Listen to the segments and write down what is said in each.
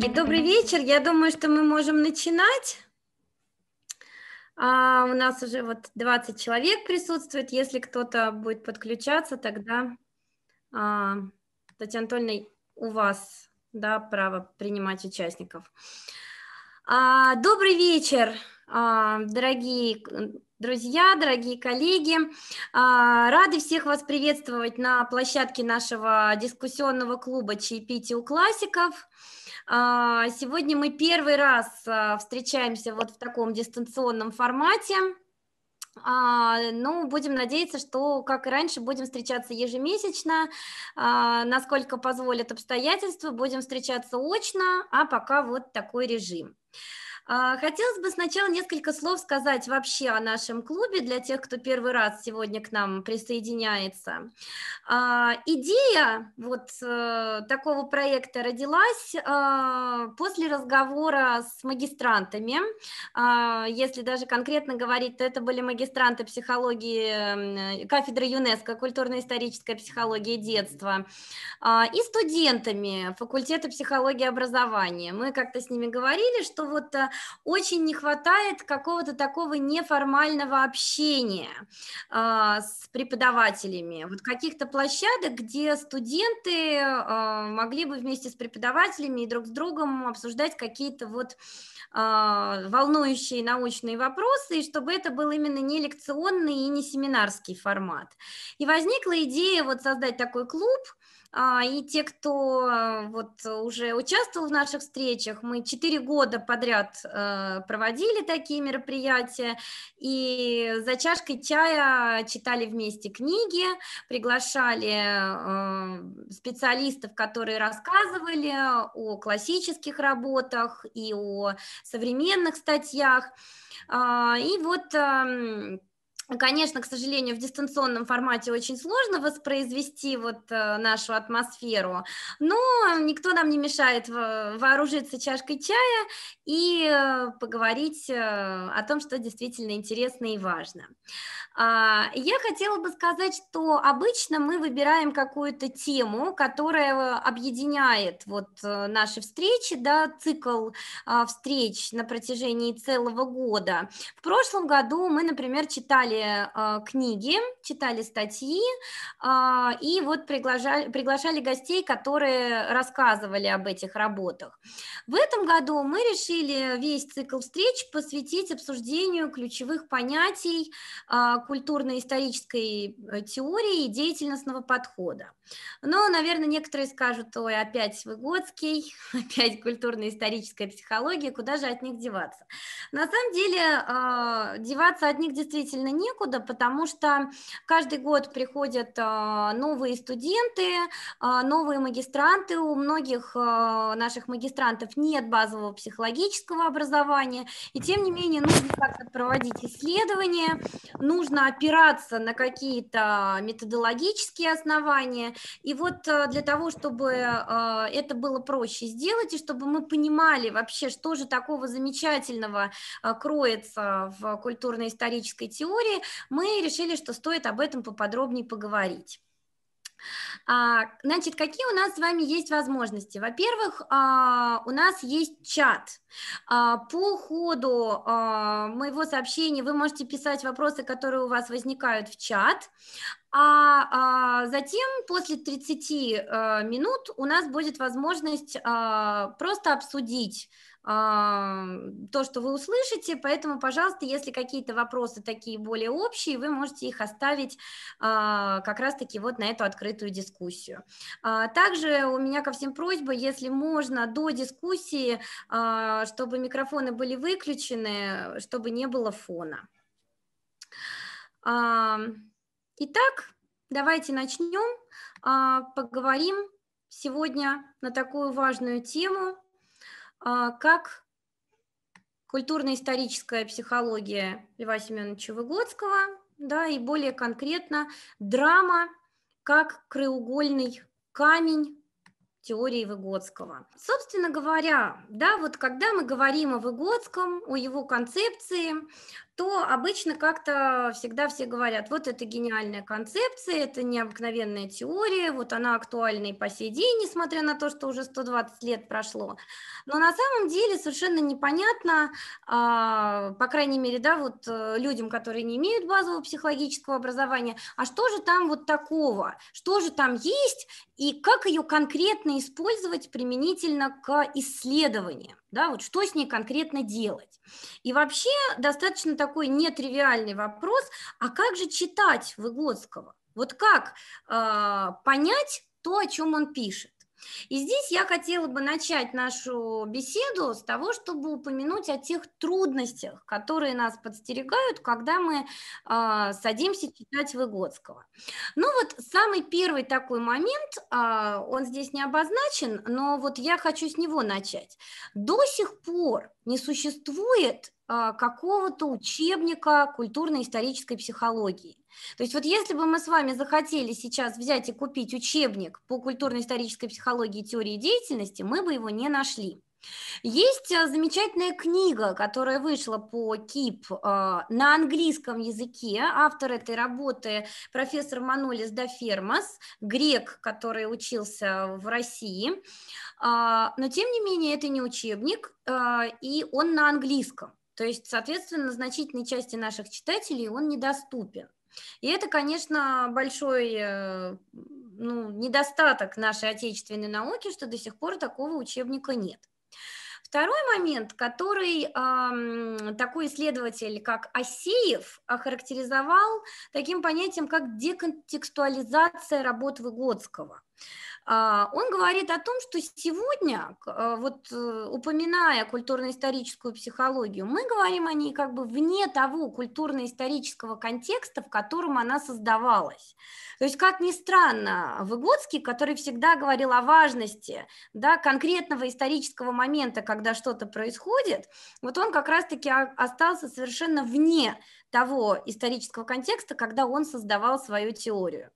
Коллеги, добрый вечер. Я думаю, что мы можем начинать. А, у нас уже вот 20 человек присутствует. Если кто-то будет подключаться, тогда а, Татьяна Анатольевна, у вас да, право принимать участников. А, добрый вечер, а, дорогие Друзья, дорогие коллеги, а, рады всех вас приветствовать на площадке нашего дискуссионного клуба «Чаепитие у классиков». А, сегодня мы первый раз а, встречаемся вот в таком дистанционном формате. А, ну, будем надеяться, что, как и раньше, будем встречаться ежемесячно, насколько позволят обстоятельства, будем встречаться очно, а пока вот такой режим. А, хотелось бы сначала несколько слов сказать вообще о нашем клубе для тех, кто первый раз сегодня к нам присоединяется. А, идея вот э, такого проекта родилась а, после разговора с магистрантами. Если даже конкретно говорить, то это были магистранты психологии э, кафедры ЮНЕСКО «Культурно-историческая психология детства» и студентами факультета психологии образования. Мы как-то с ними говорили, что вот э, очень не хватает какого-то такого неформального общения э, с преподавателями, вот каких-то площадок, где студенты э, могли бы вместе с преподавателями и друг с другом обсуждать какие-то вот э, волнующие научные вопросы, и чтобы это был именно не лекционный и не семинарский формат. И возникла идея вот создать такой клуб, а, и те, кто э, вот уже участвовал в наших встречах, мы четыре года подряд э, проводили такие мероприятия, и за чашкой чая читали вместе книги, приглашали э, специалистов, которые рассказывали о классических работах и о современных статьях, а, и вот эм, Конечно, к сожалению, в дистанционном формате очень сложно воспроизвести вот э, нашу атмосферу, но никто нам не мешает вооружиться чашкой чая и э, поговорить э, о том, что действительно интересно и важно. А, я хотела бы сказать, что обычно мы выбираем какую-то тему, которая объединяет вот наши встречи, да, цикл а, встреч на протяжении целого года. В прошлом году мы, например, читали читали э, книги, читали статьи э, и вот приглашали, приглашали гостей, которые рассказывали об этих работах. В этом году мы решили весь цикл встреч посвятить обсуждению ключевых понятий а, э, культурно-исторической теории и деятельностного подхода. Но, наверное, некоторые скажут, ой, опять Выгодский, опять культурно-историческая психология, куда же от них деваться? На самом деле деваться от них действительно не некуда, потому что каждый год приходят а, новые студенты, а, новые магистранты. У многих а, наших магистрантов нет базового психологического образования, и тем не менее нужно как-то проводить исследования, нужно опираться на какие-то методологические основания. И вот для того, чтобы это было проще сделать, и чтобы мы понимали вообще, что же такого замечательного кроется в культурно-исторической теории, мы решили, что стоит об этом поподробнее поговорить. А, значит, какие у нас с вами есть возможности? Во-первых, а, у нас есть чат. А, по ходу моего сообщения вы можете писать вопросы, которые у вас возникают в чат. А, а затем после 30 а, э, минут у нас будет возможность а, просто обсудить а, то, что вы услышите, поэтому, пожалуйста, если какие-то вопросы такие более общие, вы можете их оставить а, как раз-таки вот на эту открытую дискуссию. А, также у меня ко всем просьба, если можно, до дискуссии, а, чтобы микрофоны были выключены, чтобы не было фона. А, Итак, давайте начнем. А, поговорим сегодня на такую важную тему, а, как культурно-историческая психология Льва Семеновича Выгодского, да, и более конкретно драма как краеугольный камень теории Выгодского. Собственно говоря, да, вот когда мы говорим о Выгодском, о его концепции, то обычно как-то всегда все говорят, вот это гениальная концепция, это необыкновенная теория, вот она актуальна и по сей день, несмотря на то, что уже 120 лет прошло. Но на самом деле совершенно непонятно, а, по крайней мере, да, вот э, людям, которые не имеют базового психологического образования, а что же там вот такого, что же там есть, и как ее конкретно использовать применительно к исследованиям, да, вот что с ней конкретно делать. И вообще достаточно такой нетривиальный вопрос, а как же читать Выгодского? Вот как э, понять то, о чем он пишет? И здесь я хотела бы начать нашу беседу с того, чтобы упомянуть о тех трудностях, которые нас подстерегают, когда мы э, садимся читать Выгодского. Ну вот самый первый такой момент, э, он здесь не обозначен, но вот я хочу с него начать. До сих пор не существует а, какого-то учебника культурно-исторической психологии. То есть вот если бы мы с вами захотели сейчас взять и купить учебник по культурно-исторической психологии и теории деятельности, мы бы его не нашли. Есть э, замечательная книга, которая вышла по КИП э, на английском языке. Автор этой работы профессор Манолис Дафермас, грек, который учился в России. А, но, тем не менее, это не учебник, э, и он на английском. То есть, соответственно, значительной части наших читателей он недоступен. И это, конечно, большой э, ну, недостаток нашей отечественной науки, что до сих пор такого учебника нет. Второй момент, который э, такой исследователь, как Асеев, охарактеризовал таким понятием, как деконтекстуализация работ Выгодского. А, он говорит о том, что сегодня, э, вот э, упоминая культурно-историческую психологию, мы говорим о ней как бы вне того культурно-исторического контекста, в котором она создавалась. То есть, как ни странно, Выгодский, который всегда говорил о важности да, конкретного исторического момента, когда что-то происходит, вот он как раз-таки остался совершенно вне того исторического контекста, когда он создавал свою теорию.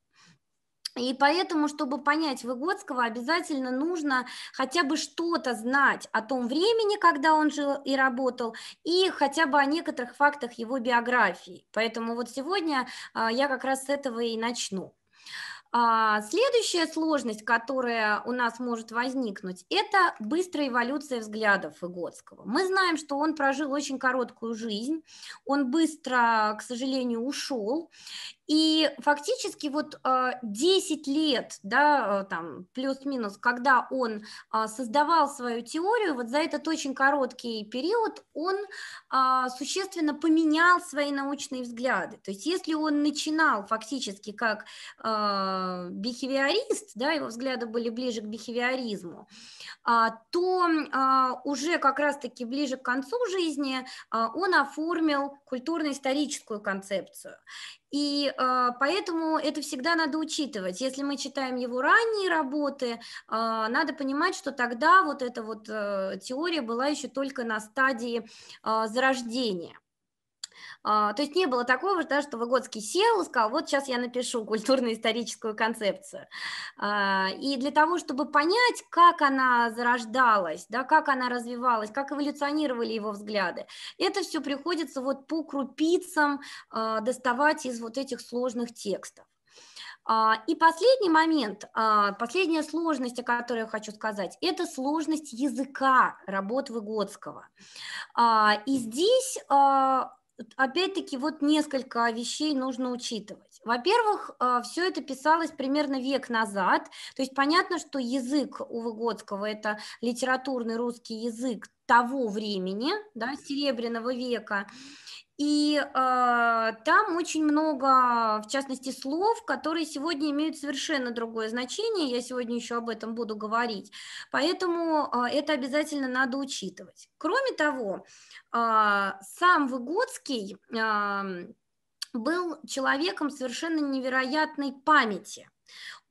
И поэтому, чтобы понять Выгодского, обязательно нужно хотя бы что-то знать о том времени, когда он жил и работал, и хотя бы о некоторых фактах его биографии. Поэтому вот сегодня а, я как раз с этого и начну. А, следующая сложность, которая у нас может возникнуть, это быстрая эволюция взглядов Выгодского. Мы знаем, что он прожил очень короткую жизнь, он быстро, к сожалению, ушел, и фактически вот 10 а, лет, да, а, там плюс-минус, когда он а, создавал свою теорию, вот за этот очень короткий период он существенно поменял свои научные взгляды. То есть если он начинал фактически как бихевиорист, да, его взгляды были ближе к бихевиоризму, то уже как раз-таки ближе к концу жизни он оформил культурно-историческую концепцию. И э, поэтому это всегда надо учитывать. Если мы читаем его ранние работы, э, надо понимать, что тогда вот эта вот э, теория была еще только на стадии э, зарождения. А, то есть не было такого, да, что Выгодский сел и сказал, вот сейчас я напишу культурно-историческую концепцию. А, и для того, чтобы понять, как она зарождалась, да, как она развивалась, как эволюционировали его взгляды, это все приходится вот по крупицам а, доставать из вот этих сложных текстов. И последний момент, последняя сложность, о которой я хочу сказать, это сложность языка работ Выгодского. И здесь опять-таки вот несколько вещей нужно учитывать. Во-первых, а, все это писалось примерно век назад, то есть понятно, что язык у Выгодского – это литературный русский язык того времени, да, Серебряного века, и э, там очень много, в частности, слов, которые сегодня имеют совершенно другое значение. Я сегодня еще об этом буду говорить. Поэтому э, это обязательно надо учитывать. Кроме того, э, сам Выгодский э, был человеком совершенно невероятной памяти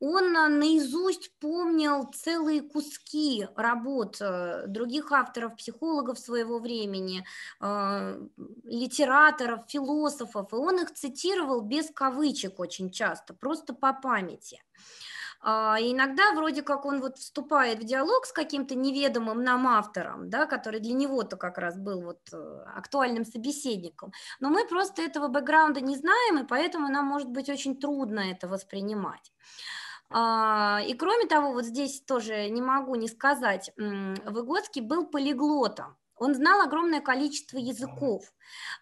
он наизусть помнил целые куски работ э, других авторов, психологов своего времени, э, литераторов, философов, и он их цитировал без кавычек очень часто, просто по памяти. А, иногда вроде как он вот вступает в диалог с каким-то неведомым нам автором, да, который для него-то как раз был вот э, актуальным собеседником, но мы просто этого бэкграунда не знаем, и поэтому нам может быть очень трудно это воспринимать. А, и кроме того, вот здесь тоже не могу не сказать, Выгодский был полиглотом. Он знал огромное количество языков.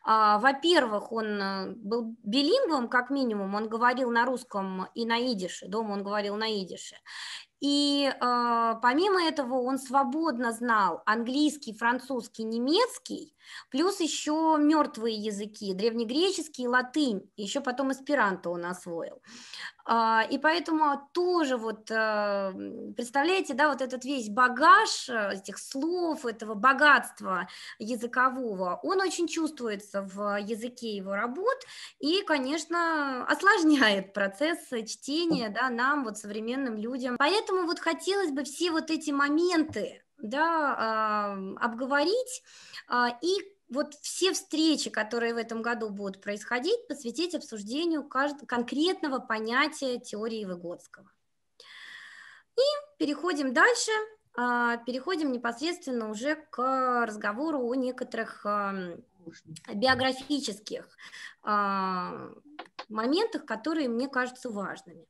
А, во-первых, он э, был билингвом, как минимум, он говорил на русском и на идише, дома он говорил на идише. И а, помимо этого он свободно знал английский, французский, немецкий, плюс еще мертвые языки, древнегреческий, латынь, еще потом эсперанто он освоил. А, и поэтому тоже вот, э, представляете, да, вот этот весь багаж э, этих слов, этого богатства языкового, он очень чувствуется в языке его работ и, конечно, осложняет процесс чтения, да, нам, вот современным людям. Поэтому вот хотелось бы все вот эти моменты, да, а, обговорить а, и вот все встречи, которые в этом году будут происходить, посвятить обсуждению кажд... конкретного понятия теории Выгодского. И переходим дальше, а, переходим непосредственно уже к разговору о некоторых биографических а, моментах, которые мне кажутся важными.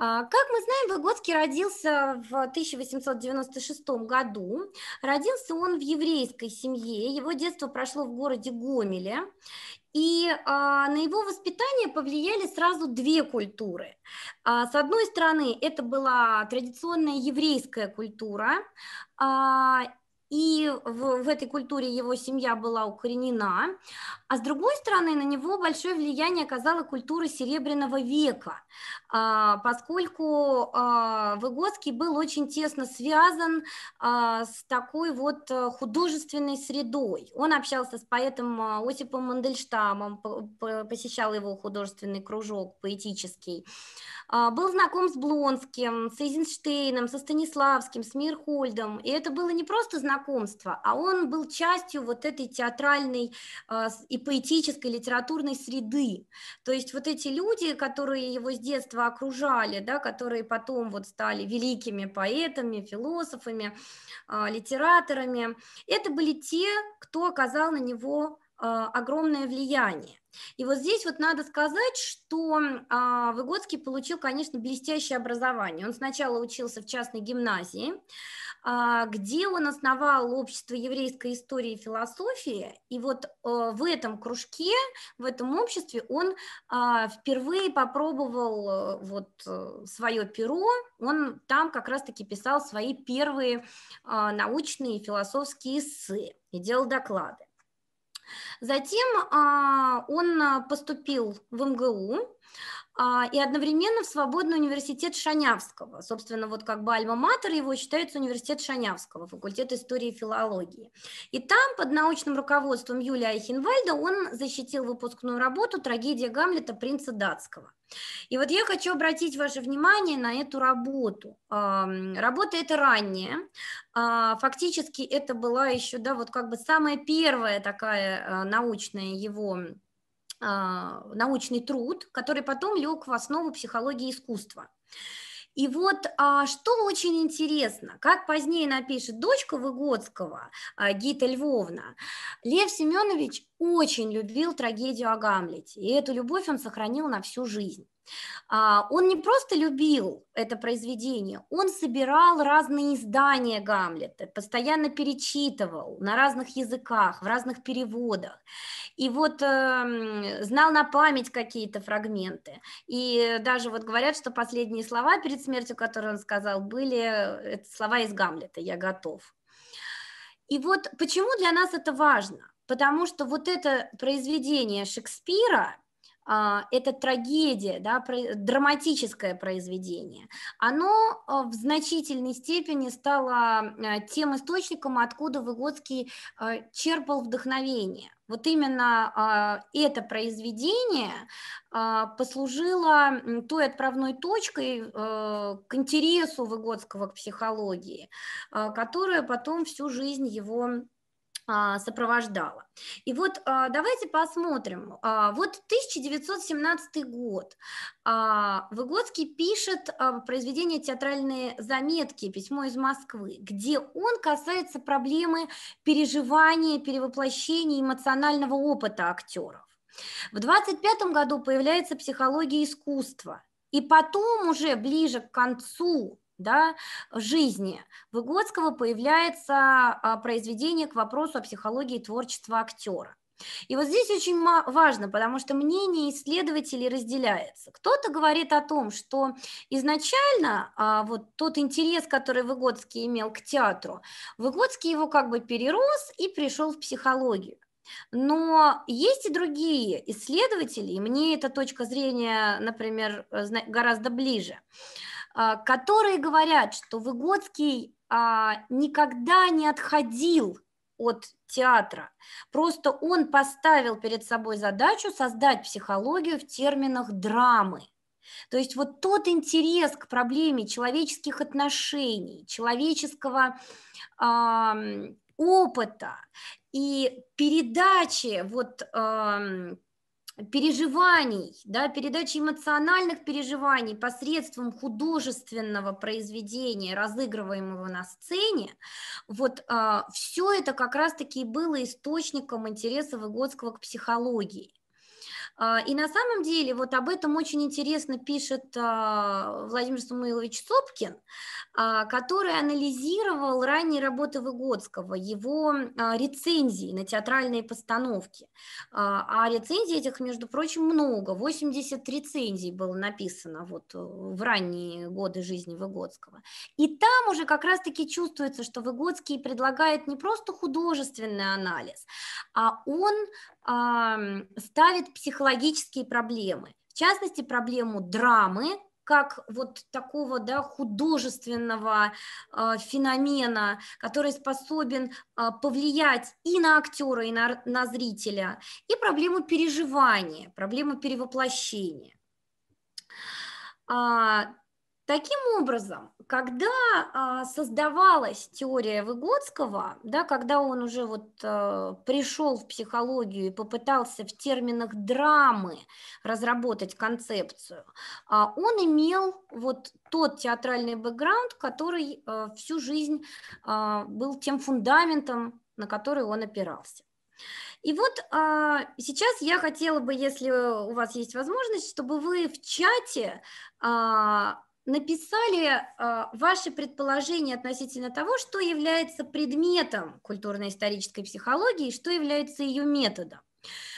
А, как мы знаем, Выгодский родился в 1896 году. Родился он в еврейской семье. Его детство прошло в городе Гомеле. И э, на его воспитание повлияли сразу две культуры. Э, с одной стороны, это была традиционная еврейская культура, э, и в, в этой культуре его семья была укоренена, а с другой стороны на него большое влияние оказала культура Серебряного века, а, поскольку а, Выгодский был очень тесно связан а, с такой вот э, художественной средой. Он общался с поэтом Осипом Мандельштамом, посещал его художественный кружок поэтический, был знаком с Блонским, с Эйзенштейном, со Станиславским, с Мирхольдом, и это было не просто знакомство, знакомства, а он был частью вот этой театральной а, и поэтической литературной среды. То есть вот эти люди, которые его с детства окружали, да, которые потом вот стали великими поэтами, философами, а, литераторами, это были те, кто оказал на него а, огромное влияние. И вот здесь вот надо сказать, что э, Выгодский получил, конечно, блестящее образование. Он сначала учился в частной гимназии, а, где он основал общество еврейской истории и философии, и вот э, в этом кружке, в этом обществе он а, впервые попробовал э, вот э, свое перо, он там как раз-таки писал свои первые а, научные и философские эссе и делал доклады. Затем он поступил в МГУ, а, и одновременно в свободный университет Шанявского. Собственно, вот как бы альма-матер его считается университет Шанявского, факультет истории и филологии. И там под научным руководством Юлия Айхенвальда он защитил выпускную работу «Трагедия Гамлета принца датского». И вот я хочу обратить ваше внимание на эту работу. Работа эта ранняя. А, фактически это была еще, да, вот как бы самая первая такая а, научная его а, научный труд, который потом лег в основу психологии искусства. И вот а, что очень интересно, как позднее напишет дочка Выгодского, а, Гита Львовна, Лев Семенович очень любил трагедию о Гамлете, и эту любовь он сохранил на всю жизнь. А, он не просто любил это произведение, он собирал разные издания Гамлета, постоянно перечитывал на разных языках, в разных переводах. И вот эм, знал на память какие-то фрагменты. И даже вот говорят, что последние слова перед смертью, которые он сказал, были э, это слова из Гамлета «Я готов». И вот почему для нас это важно? Потому что вот это произведение Шекспира – а, это трагедия, да, драматическое произведение, оно а, в значительной степени стало а, тем источником, откуда Выгодский черпал вдохновение. Вот именно это произведение послужило той отправной точкой к интересу Выгодского к психологии, которая потом всю жизнь его а, сопровождала. И вот а, давайте посмотрим. А, вот 1917 год. Выгодский пишет произведение «Театральные заметки. Письмо из Москвы», где он касается проблемы переживания, перевоплощения эмоционального опыта актеров. В 25 году появляется «Психология искусства», и потом уже ближе к концу да, жизни Выгодского появляется а, произведение к вопросу о психологии творчества актера. И вот здесь очень важно, потому что мнение исследователей разделяется. Кто-то говорит о том, что изначально а, вот тот интерес, который Выгодский имел к театру, Выгодский его как бы перерос и пришел в психологию. Но есть и другие исследователи, и мне эта точка зрения, например, э, гораздо ближе, а, которые говорят, что Выгодский а, никогда не отходил от театра. Просто он поставил перед собой задачу создать психологию в терминах драмы. То есть вот тот интерес к проблеме человеческих отношений, человеческого э, опыта и передачи вот переживаний, да, передачи эмоциональных переживаний посредством художественного произведения, разыгрываемого на сцене, вот э, а, все это как раз-таки и было источником интереса Выгодского к психологии. А, и на самом деле вот об этом очень интересно пишет а, Владимир Самуилович Сопкин, а, который анализировал ранние работы Выгодского, его рецензии на театральные постановки. А рецензий этих, между прочим, много. 80 рецензий было написано вот э, в ранние годы жизни Выгодского. И там уже как раз-таки чувствуется, что Выгодский предлагает не просто художественный анализ, а он ставит психологические проблемы, в частности, проблему драмы, как вот такого да, художественного э, феномена, который способен э, повлиять и на актера, и на, на зрителя, и проблему переживания, проблему перевоплощения. А, Таким образом, когда а, создавалась теория Выгодского, да, когда он уже вот э, пришел в психологию и попытался в терминах драмы разработать концепцию, а, он имел вот тот театральный бэкграунд, который э, всю жизнь а, был тем фундаментом, на который он опирался. И вот а, сейчас я хотела бы, если у вас есть возможность, чтобы вы в чате а, написали а, ваши предположения относительно того, что является предметом культурно-исторической психологии, что является ее методом.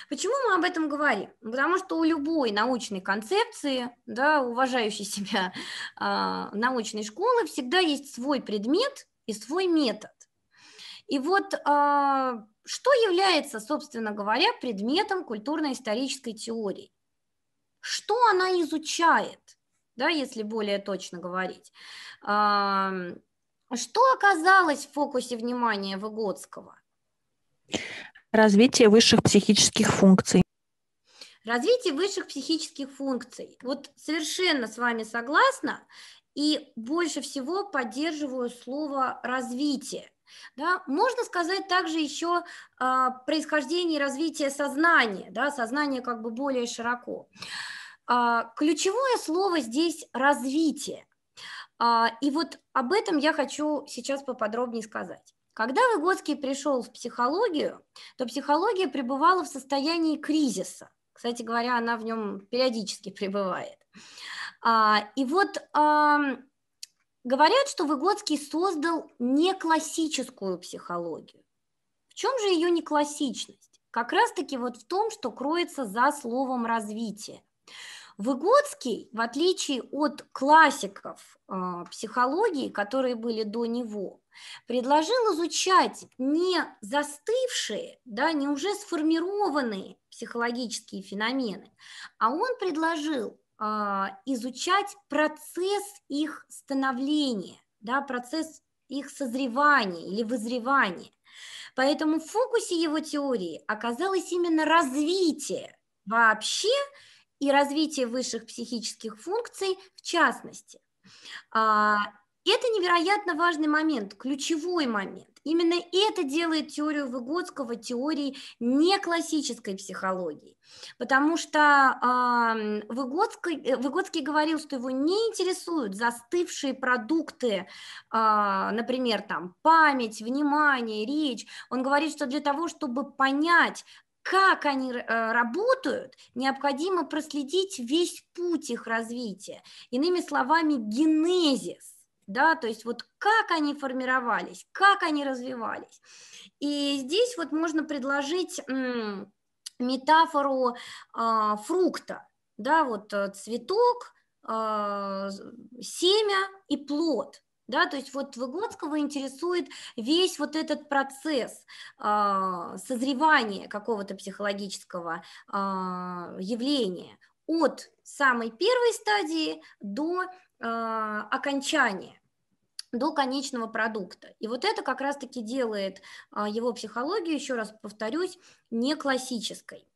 Почему мы об этом говорим? Потому что у любой научной концепции, да, уважающей себя э, научной школы, всегда есть свой предмет и свой метод. И вот э, что является, собственно говоря, предметом культурно-исторической теории? Что она изучает? да, если более точно говорить. Что оказалось в фокусе внимания Выгодского? Развитие высших психических функций. Развитие высших психических функций. Вот совершенно с вами согласна. И больше всего поддерживаю слово развитие. Да? Можно сказать также еще э, происхождение развития сознания, да, сознание как бы более широко. Э, а, ключевое слово здесь развитие. А, и вот об этом я хочу сейчас поподробнее сказать. Когда Выгодский пришел в психологию, то психология пребывала в состоянии кризиса. Кстати говоря, она в нем периодически пребывает. А, и вот говорят, что Выгодский создал неклассическую психологию. В чем же ее неклассичность? Как раз-таки вот в том, что кроется за словом развитие. Выгодский, в отличие от классиков э, психологии, которые были до него, предложил изучать не застывшие, да, не уже сформированные психологические феномены, а он предложил э, изучать процесс их становления, да, процесс их созревания или вызревания. Поэтому в фокусе его теории оказалось именно развитие вообще и развитие высших психических функций в частности. А, это невероятно важный момент, ключевой момент. Именно это делает теорию Выгодского теорией не классической психологии, потому что э, Выгодский, Выгодский говорил, что его не интересуют застывшие продукты, э, например, там память, внимание, речь. Он говорит, что для того, чтобы понять как они э, работают, необходимо проследить весь путь их развития. Иными словами, генезис да, то есть вот как они формировались, как они развивались. И здесь вот можно предложить метафору э, фрукта, да, вот э, цветок, э, семя и плод. Да, то есть вот Выгодского интересует весь вот этот процесс э, созревания какого-то психологического э, явления от самой первой стадии до э, окончания до конечного продукта. И вот это как раз-таки делает его психологию, еще раз повторюсь, не классической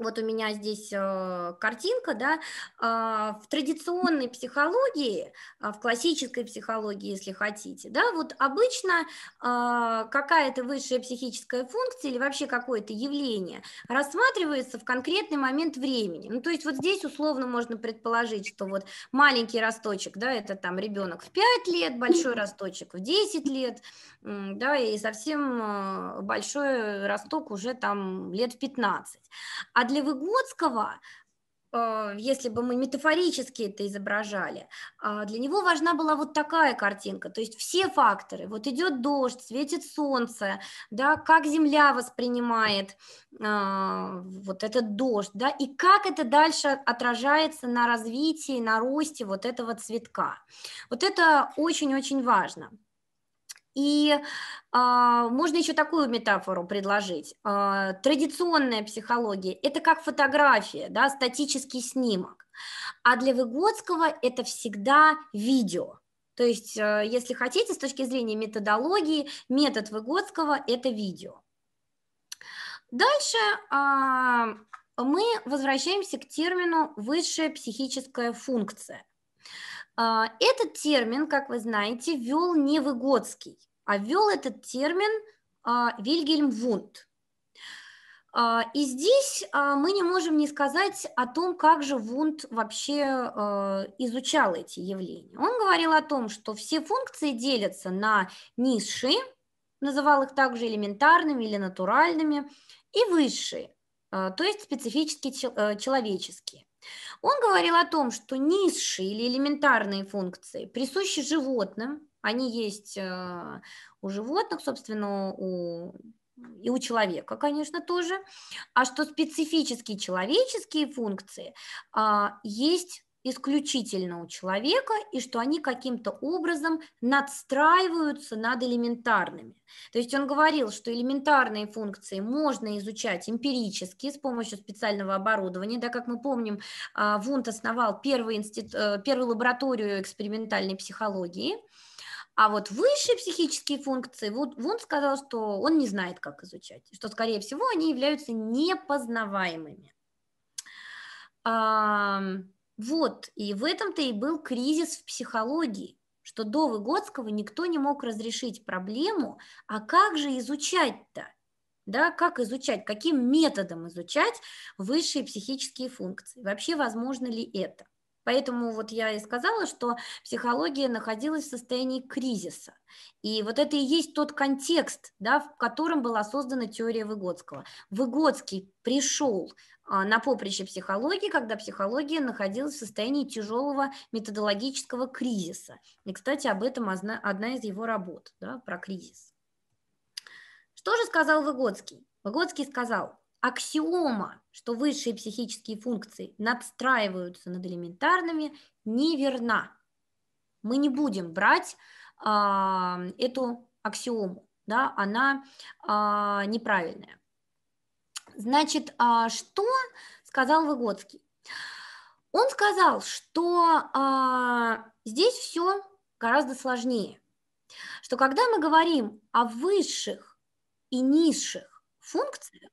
вот у меня здесь э, картинка, да, а, в традиционной психологии, а, в классической психологии, если хотите, да, вот обычно а, какая-то высшая психическая функция или вообще какое-то явление рассматривается в конкретный момент времени. Ну, то есть вот здесь условно можно предположить, что вот маленький росточек, да, это там ребенок в 5 лет, большой росточек в 10 лет, да, и совсем э, большой росток уже там лет в 15. А для Выгодского э, если бы мы метафорически это изображали, а, для него важна была вот такая картинка, то есть все факторы, вот идет дождь, светит солнце, да, как земля воспринимает а, вот этот дождь, да, и как это дальше отражается на развитии, на росте вот этого цветка. Вот это очень-очень важно. И э, можно еще такую метафору предложить. Э, традиционная психология – это как фотография, да, статический снимок. А для Выгодского это всегда видео. То есть, э, если хотите, с точки зрения методологии, метод Выгодского – это видео. Дальше э, мы возвращаемся к термину «высшая психическая функция». А, этот термин, как вы знаете, ввел не Выгодский, а ввел этот термин а, Вильгельм Вунд. А, и здесь мы не можем не сказать о том, как же Вунд вообще изучал эти явления. Он говорил о том, что все функции делятся на низшие, называл их также элементарными или натуральными, и высшие, то есть специфически э, человеческие. Он говорил о том, что низшие или элементарные функции присущи животным, они есть э, у животных, собственно, у и у человека, конечно, тоже, а что специфические человеческие функции а, есть исключительно у человека и что они каким-то образом надстраиваются над элементарными. То есть он говорил, что элементарные функции можно изучать эмпирически с помощью специального оборудования, да, как мы помним, а, Вунт основал первый институт, э, первую лабораторию экспериментальной психологии, а вот высшие психические функции, вот Вунт сказал, что он не знает, как изучать, что, скорее всего, они являются непознаваемыми. Вот, и в этом-то и был кризис в психологии, что до Выгодского никто не мог разрешить проблему, а как же изучать-то? Да, как изучать, каким методом изучать высшие психические функции? Вообще возможно ли это? Поэтому вот я и сказала, что психология находилась в состоянии кризиса. И вот это и есть тот контекст, да, в котором была создана теория Выгодского. Выгодский пришел а, на поприще психологии, когда психология находилась в состоянии тяжелого методологического кризиса. И, кстати, об этом одна из его работ да, про кризис. Что же сказал Выгодский? Выгодский сказал, аксиома, что высшие психические функции надстраиваются над элементарными, неверна. Мы не будем брать э, эту аксиому, да, она э, неправильная. Значит, а, что сказал Выгодский? Он сказал, что а, здесь все гораздо сложнее, что когда мы говорим о высших и низших функциях,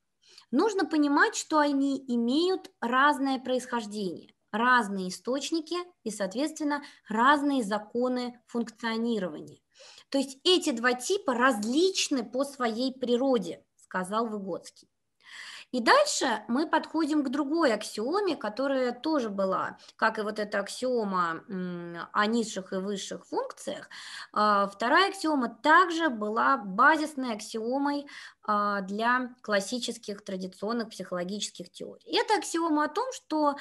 нужно понимать, что они имеют разное происхождение, разные источники и, соответственно, разные законы функционирования. То есть эти два типа различны по своей природе, сказал Выгодский. И дальше мы подходим к другой аксиоме, которая тоже была, как и вот эта аксиома о низших и высших функциях. А, вторая аксиома также была базисной аксиомой а, для классических традиционных психологических теорий. Это аксиома о том, что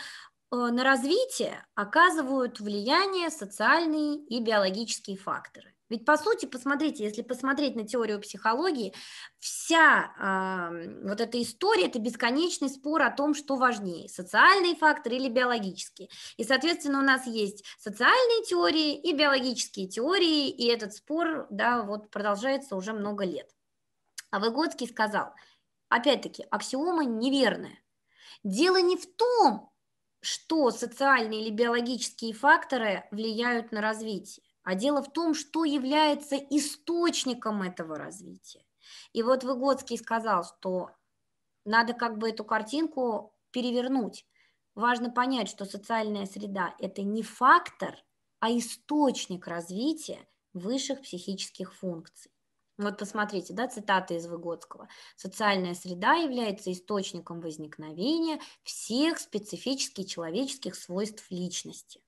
э, на развитие оказывают влияние социальные и биологические факторы. Ведь, по сути, посмотрите, если посмотреть на теорию психологии, вся э, вот эта история – это бесконечный спор о том, что важнее – социальные факторы или биологические. И, соответственно, у нас есть социальные теории и биологические теории, и этот спор да, вот продолжается уже много лет. А Выгодский сказал, опять-таки, аксиома неверная. Дело не в том, что социальные или биологические факторы влияют на развитие а дело в том, что является источником этого развития. И вот Выгодский сказал, что надо как бы эту картинку перевернуть. Важно понять, что социальная среда – это не фактор, а источник развития высших психических функций. Вот посмотрите, да, цитата из Выгодского. «Социальная среда является источником возникновения всех специфических человеческих свойств личности».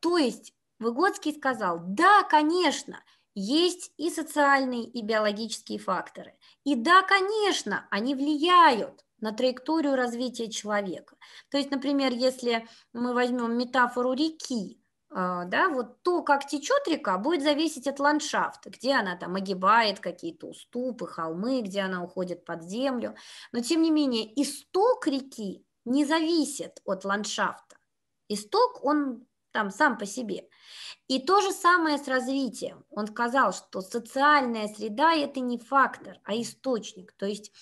То есть Выгодский сказал, да, конечно, есть и социальные, и биологические факторы. И да, конечно, они влияют на траекторию развития человека. То есть, например, если мы возьмем метафору реки, а, да, вот то, как течет река, будет зависеть от ландшафта, где она там огибает какие-то уступы, холмы, где она уходит под землю. Но, тем не менее, исток реки не зависит от ландшафта. Исток, он там сам по себе. И то же самое с развитием. Он сказал, что социальная среда – это не фактор, а источник. То есть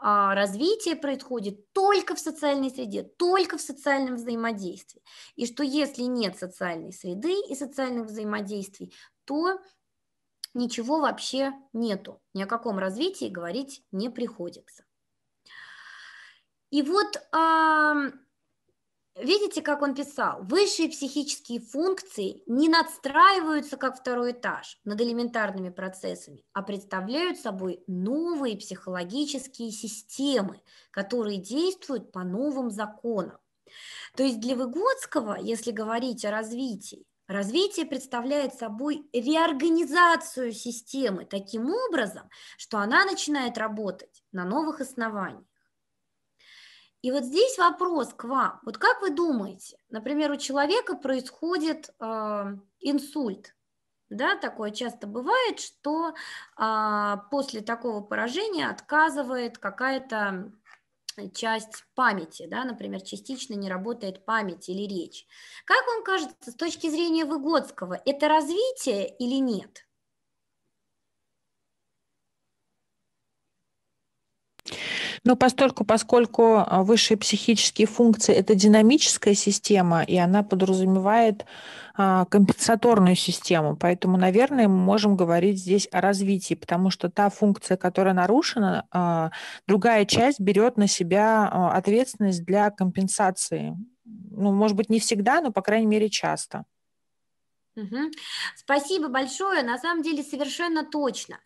а, развитие происходит только в социальной среде, только в социальном взаимодействии. И что если нет социальной среды и социальных взаимодействий, то ничего вообще нету, ни о каком развитии говорить не приходится. И вот видите, как он писал, высшие психические функции не надстраиваются как второй этаж над элементарными процессами, а представляют собой новые психологические системы, которые действуют по новым законам. То есть для Выгодского, если говорить о развитии, Развитие представляет собой реорганизацию системы таким образом, что она начинает работать на новых основаниях. И вот здесь вопрос к вам. Вот как вы думаете, например, у человека происходит э, инсульт, да, такое часто бывает, что э, после такого поражения отказывает какая-то часть памяти, да, например, частично не работает память или речь. Как вам кажется, с точки зрения Выгодского, это развитие или нет? Но постольку, поскольку а, высшие психические функции – это динамическая система, и она подразумевает а, компенсаторную систему. Поэтому, наверное, мы можем говорить здесь о развитии, потому что та функция, которая нарушена, а, другая часть берет на себя ответственность для компенсации. Ну, может быть, не всегда, но, по крайней мере, часто. Угу. Спасибо большое. На самом деле совершенно точно.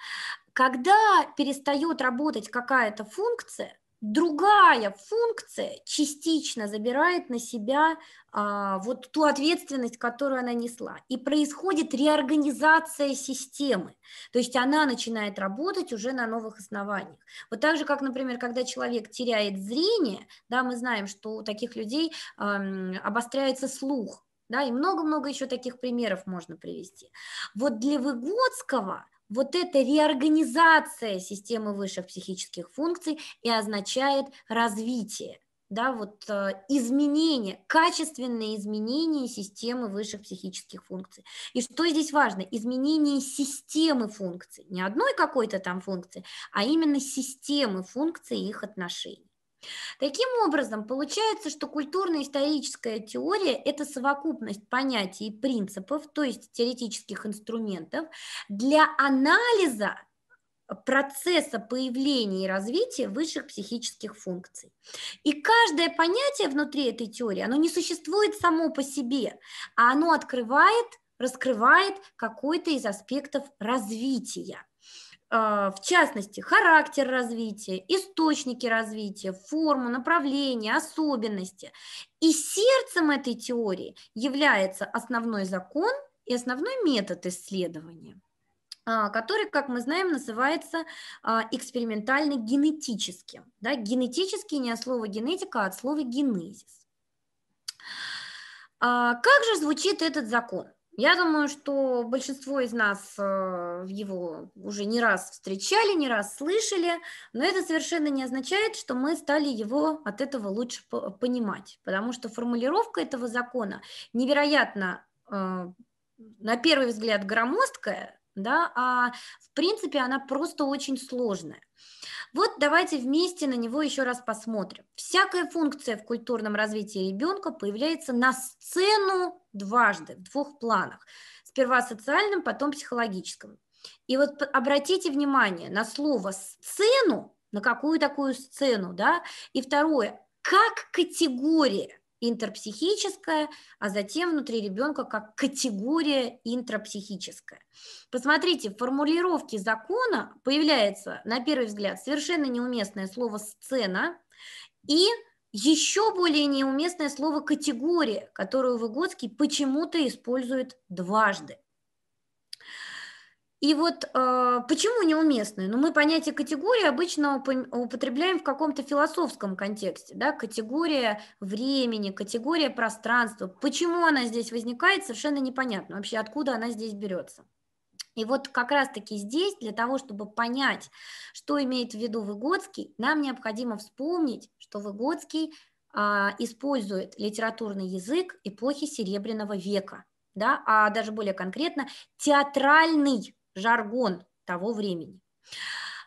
Когда перестает работать какая-то функция, другая функция частично забирает на себя а, вот ту ответственность, которую она несла. И происходит реорганизация системы. То есть она начинает работать уже на новых основаниях. Вот так же, как, например, когда человек теряет зрение, да, мы знаем, что у таких людей а, обостряется слух да, и много-много еще таких примеров можно привести. Вот для Выгодского вот эта реорганизация системы высших психических функций и означает развитие, да, вот э, изменение, качественное изменение системы высших психических функций. И что здесь важно? Изменение системы функций, не одной какой-то там функции, а именно системы функций и их отношений. Таким образом, получается, что культурно-историческая теория – это совокупность понятий и принципов, то есть теоретических инструментов, для анализа процесса появления и развития высших психических функций. И каждое понятие внутри этой теории, оно не существует само по себе, а оно открывает, раскрывает какой-то из аспектов развития. А, в частности, характер развития, источники развития, форму, направление, особенности. И сердцем этой теории является основной закон и основной метод исследования, а, который, как мы знаем, называется а, экспериментально-генетическим. Да, генетический не от слова генетика, а от слова генезис. Как же звучит этот закон? Я думаю, что большинство из нас э, его уже не раз встречали, не раз слышали, но это совершенно не означает, что мы стали его от этого лучше понимать, потому что формулировка этого закона невероятно э, на первый взгляд громоздкая, да, а в принципе она просто очень сложная. Вот давайте вместе на него еще раз посмотрим. Всякая функция в культурном развитии ребенка появляется на сцену дважды, в двух планах. Сперва социальным, потом психологическим. И вот обратите внимание на слово «сцену», на какую такую сцену, да, и второе, как категория – интерпсихическое, а затем внутри ребенка как категория интрапсихическая. Посмотрите, в формулировке закона появляется, на первый взгляд, совершенно неуместное слово «сцена» и еще более неуместное слово «категория», которую Выгодский почему-то использует дважды. И вот э, почему неуместные? Ну, мы понятие категории обычно употребляем в каком-то философском контексте, да, категория времени, категория пространства. Почему она здесь возникает, совершенно непонятно вообще, откуда она здесь берется. И вот как раз-таки здесь, для того, чтобы понять, что имеет в виду Выгодский, нам необходимо вспомнить, что Выгодский э, использует литературный язык эпохи Серебряного века, да, а даже более конкретно театральный жаргон того времени.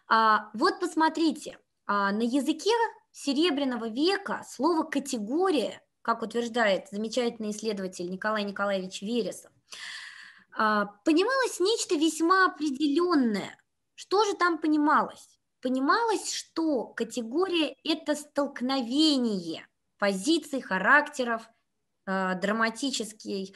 А, вот посмотрите, а, на языке Серебряного века слово «категория», как утверждает замечательный исследователь Николай Николаевич Вересов, а, понималось нечто весьма определенное. Что же там понималось? Понималось, что категория – это столкновение позиций, характеров, драматический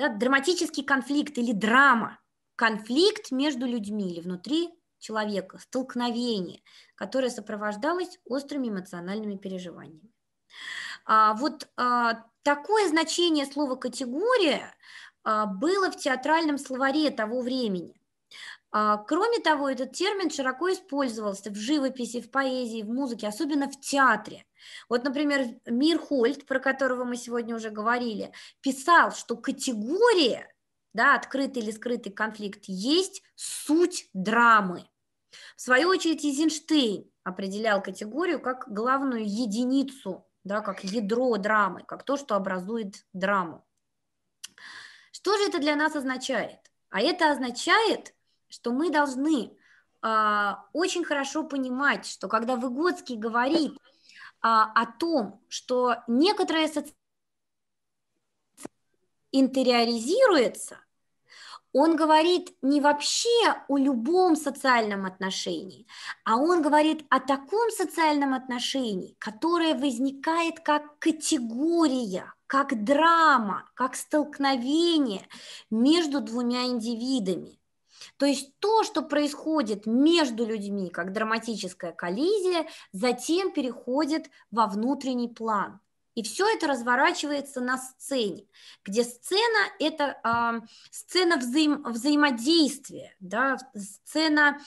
да, драматический конфликт или драма, конфликт между людьми или внутри человека, столкновение, которое сопровождалось острыми эмоциональными переживаниями. А, вот а, такое значение слова «категория» а, было в театральном словаре того времени. А, кроме того, этот термин широко использовался в живописи, в поэзии, в музыке, особенно в театре. Вот, например, Мир Хольт, про которого мы сегодня уже говорили, писал, что категория, да, открытый или скрытый конфликт, есть суть драмы. В свою очередь, Эйзенштейн определял категорию как главную единицу, да, как ядро драмы, как то, что образует драму. Что же это для нас означает? А это означает, что мы должны э, очень хорошо понимать, что когда Выгодский говорит э, о том, что некоторая социальная интериоризируется, он говорит не вообще о любом социальном отношении, а он говорит о таком социальном отношении, которое возникает как категория, как драма, как столкновение между двумя индивидами. То есть то, что происходит между людьми, как драматическая коллизия, затем переходит во внутренний план. И все это разворачивается на сцене, где сцена – это э, сцена взаим, взаимодействия, да, сцена,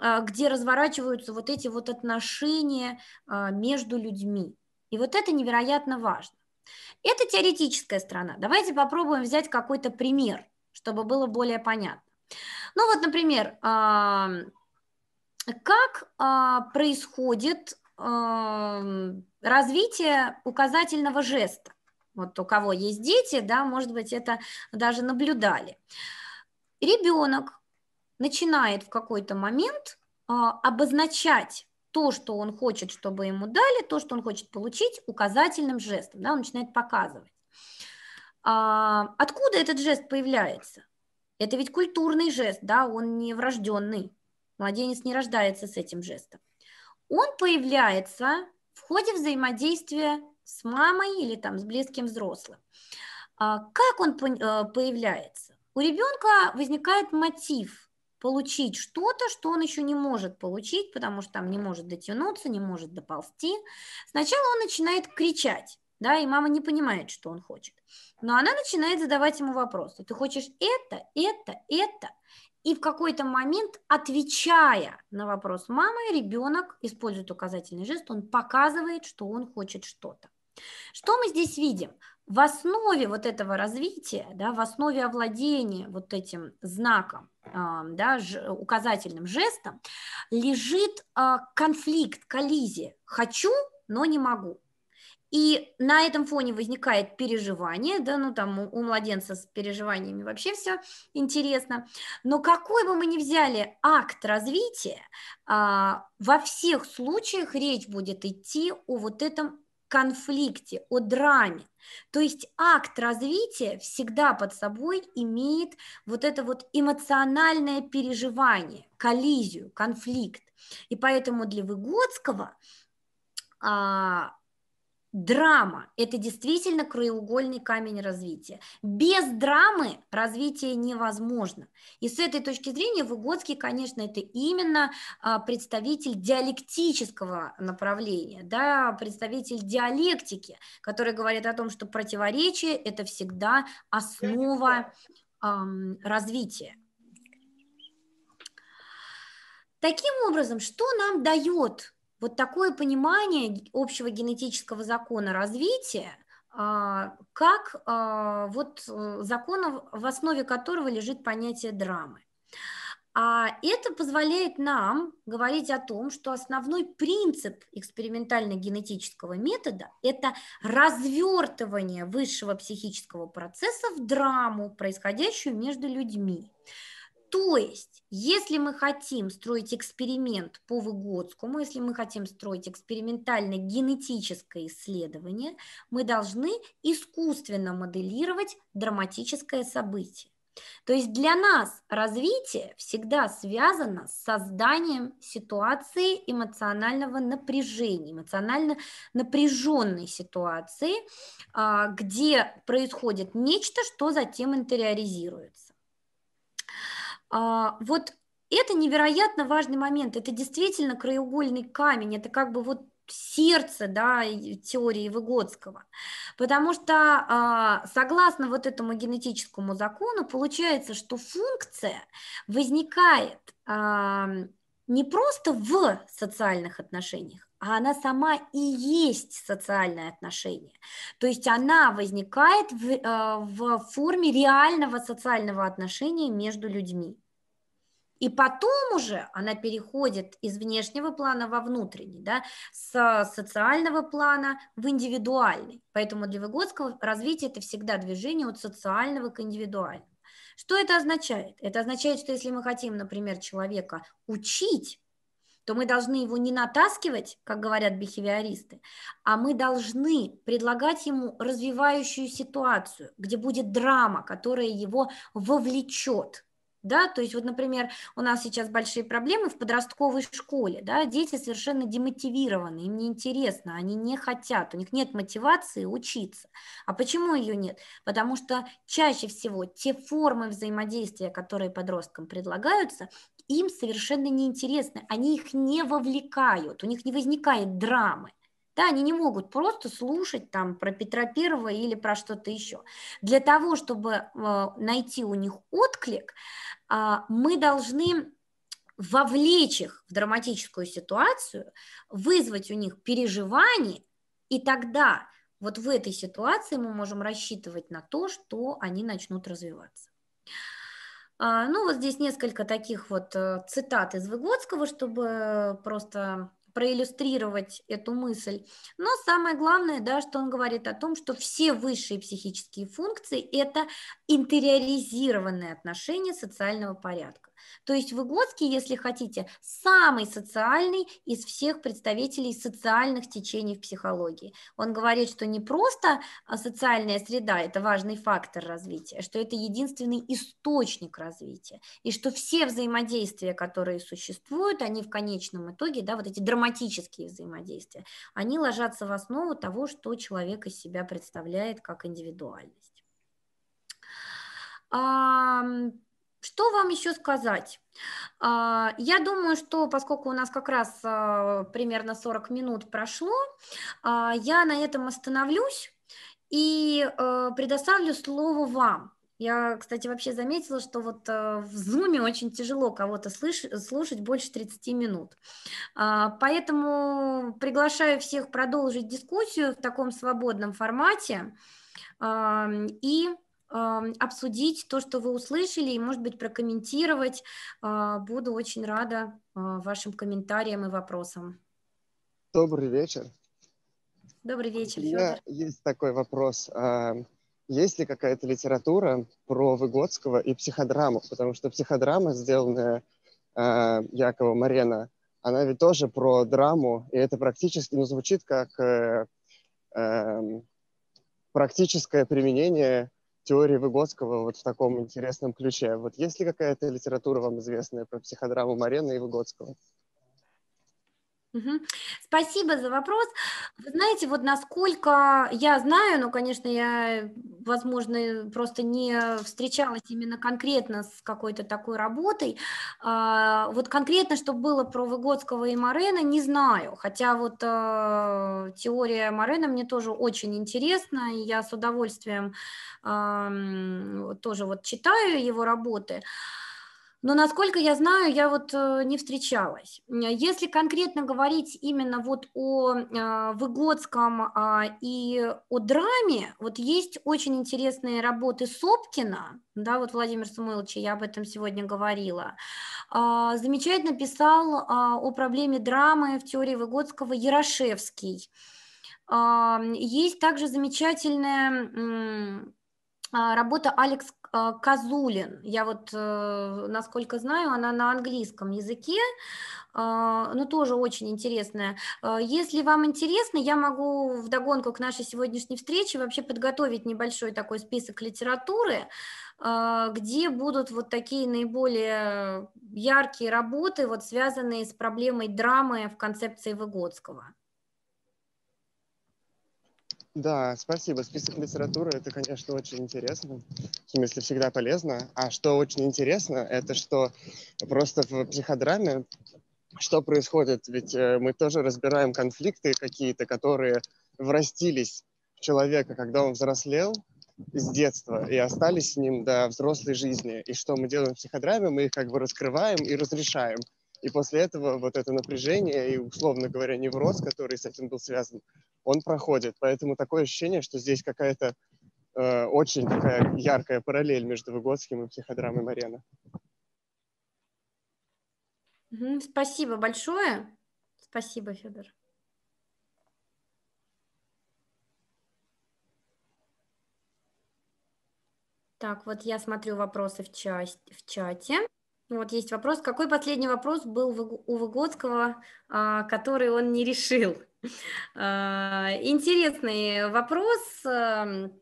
э, где разворачиваются вот эти вот отношения э, между людьми. И вот это невероятно важно. Это теоретическая сторона. Давайте попробуем взять какой-то пример, чтобы было более понятно. Ну вот, например, как а, происходит развитие указательного жеста? Вот у кого есть дети, да, может быть, это даже наблюдали. Ребенок начинает в какой-то момент а, обозначать то, что он хочет, чтобы ему дали, то, что он хочет получить указательным жестом, да, он начинает показывать. А, откуда этот жест появляется? Это ведь культурный жест, да, он не врожденный. Младенец не рождается с этим жестом. Он появляется в ходе взаимодействия с мамой или там с близким взрослым. А как он э, появляется? У ребенка возникает мотив получить что-то, что он еще не может получить, потому что там не может дотянуться, не может доползти. Сначала он начинает кричать да, и мама не понимает, что он хочет. Но она начинает задавать ему вопросы. Ты хочешь это, это, это? И в какой-то момент, отвечая на вопрос мамы, ребенок использует указательный жест, он показывает, что он хочет что-то. Что мы здесь видим? В основе вот этого развития, да, в основе овладения вот этим знаком, да, указательным жестом, лежит а, конфликт, коллизия. Хочу, но не могу. И на этом фоне возникает переживание, да, ну там у, у младенца с переживаниями вообще все интересно. Но какой бы мы ни взяли акт развития, а, во всех случаях речь будет идти о вот этом конфликте, о драме. То есть акт развития всегда под собой имеет вот это вот эмоциональное переживание, коллизию, конфликт. И поэтому для Выгодского а, драма – это действительно краеугольный камень развития. Без драмы развитие невозможно. И с этой точки зрения Выгодский, конечно, это именно а, представитель диалектического направления, да, представитель диалектики, который говорит о том, что противоречие – это всегда основа эм, развития. Таким образом, что нам дает вот такое понимание общего генетического закона развития, а, как а, вот э, закона, в основе которого лежит понятие драмы. А это позволяет нам говорить о том, что основной принцип экспериментально-генетического метода – это развертывание высшего психического процесса в драму, происходящую между людьми. То есть, если мы хотим строить эксперимент по Выгодскому, если мы хотим строить экспериментальное генетическое исследование, мы должны искусственно моделировать драматическое событие. То есть для нас развитие всегда связано с созданием ситуации эмоционального напряжения, эмоционально напряженной ситуации, а, где происходит нечто, что затем интериоризируется. А, вот это невероятно важный момент, это действительно краеугольный камень, это как бы вот сердце да, теории Выгодского, потому что а, согласно вот этому генетическому закону получается, что функция возникает не просто в социальных отношениях, а она сама и есть социальное отношение. То есть она возникает в, э, в форме реального социального отношения между людьми. И потом уже она переходит из внешнего плана во внутренний, да, с социального плана в индивидуальный. Поэтому для Выгодского развитие – это всегда движение от социального к индивидуальному. Что это означает? Это означает, что если мы хотим, например, человека учить, то мы должны его не натаскивать, как говорят бихевиористы, а мы должны предлагать ему развивающую ситуацию, где будет драма, которая его вовлечет да, то есть вот, например, у нас сейчас большие проблемы в подростковой школе, да, дети совершенно демотивированы, им неинтересно, они не хотят, у них нет мотивации учиться. А почему ее нет? Потому что чаще всего те формы взаимодействия, которые подросткам предлагаются, им совершенно неинтересны, они их не вовлекают, у них не возникает драмы. Да, они не могут просто слушать там про Петра Первого или про что-то еще. Для того, чтобы э, найти у них отклик, а, мы должны вовлечь их в драматическую ситуацию, вызвать у них переживания, и тогда вот в этой ситуации мы можем рассчитывать на то, что они начнут развиваться. А, ну, вот здесь несколько таких вот э, цитат из Выгодского, чтобы просто проиллюстрировать эту мысль. Но самое главное, да, что он говорит о том, что все высшие психические функции – это интериоризированные отношения социального порядка. То есть Выгодский, если хотите, самый социальный из всех представителей социальных течений в психологии. Он говорит, что не просто а, социальная среда – это важный фактор развития, что это единственный источник развития, и что все взаимодействия, которые существуют, они в конечном итоге, да, вот эти драматические взаимодействия, они ложатся в основу того, что человек из себя представляет как индивидуальность что вам еще сказать? А, я думаю, что поскольку у нас как раз а, примерно 40 минут прошло, а, я на этом остановлюсь и э, предоставлю слово вам. Я, кстати, вообще заметила, что вот э, в Zoom очень тяжело кого-то слушать больше 30 минут. Поэтому приглашаю всех продолжить дискуссию в таком свободном формате. И обсудить то, что вы услышали, и, может быть, прокомментировать. А, буду очень рада а, вашим комментариям и вопросам. Добрый вечер. Добрый вечер, Федор. У меня есть такой вопрос. А, есть ли какая-то литература про Выгодского и психодраму? Потому что психодрама, сделанная Якова Марена, она ведь тоже про драму, и это практически ну, звучит как э, эм, практическое применение теории Выгодского вот в таком интересном ключе. Вот есть ли какая-то литература вам известная про психодраму Марена и Выгодского? Спасибо за вопрос. Вы знаете, вот насколько я знаю, ну, конечно, я, возможно, просто не встречалась именно конкретно с какой-то такой работой. А, вот конкретно, что было про Выгодского и Морена, не знаю. Хотя вот а, теория Морена мне тоже очень интересна, и я с удовольствием тоже вот читаю его работы. Но насколько я знаю, я вот э, не встречалась. Если конкретно говорить именно вот о э, Выгодском а, и о драме, вот есть очень интересные работы Сопкина, да, вот Владимир Самойлович, я об этом сегодня говорила, а, замечательно писал а, о проблеме драмы в теории Выгодского Ярошевский. Есть также замечательная работа Алекс а, Казулин. Я вот, э, насколько знаю, она на английском языке, а, но ну, тоже очень интересная. А, если вам интересно, я могу в догонку к нашей сегодняшней встрече вообще подготовить небольшой такой список литературы, где будут вот такие наиболее яркие работы, вот связанные с проблемой драмы в концепции Выгодского. Да, спасибо. Список литературы это, конечно, очень интересно. В смысле, всегда полезно. А что очень интересно, это что просто в психодраме что происходит? Ведь э, мы тоже разбираем конфликты какие-то, которые врастились в человека, когда он взрослел с детства и остались с ним до взрослой жизни. И что мы делаем в психодраме? Мы их как бы раскрываем и разрешаем. И после этого вот это напряжение и, условно говоря, невроз, который с этим был связан, он проходит. Поэтому такое ощущение, что здесь какая-то э, очень такая яркая параллель между Выгодским и психодрамой Марена. Спасибо большое. Спасибо, Федор. Так, вот я смотрю вопросы в, ча в чате. Вот есть вопрос. Какой последний вопрос был у Выгодского, а, который он не решил? А, интересный вопрос. Эм,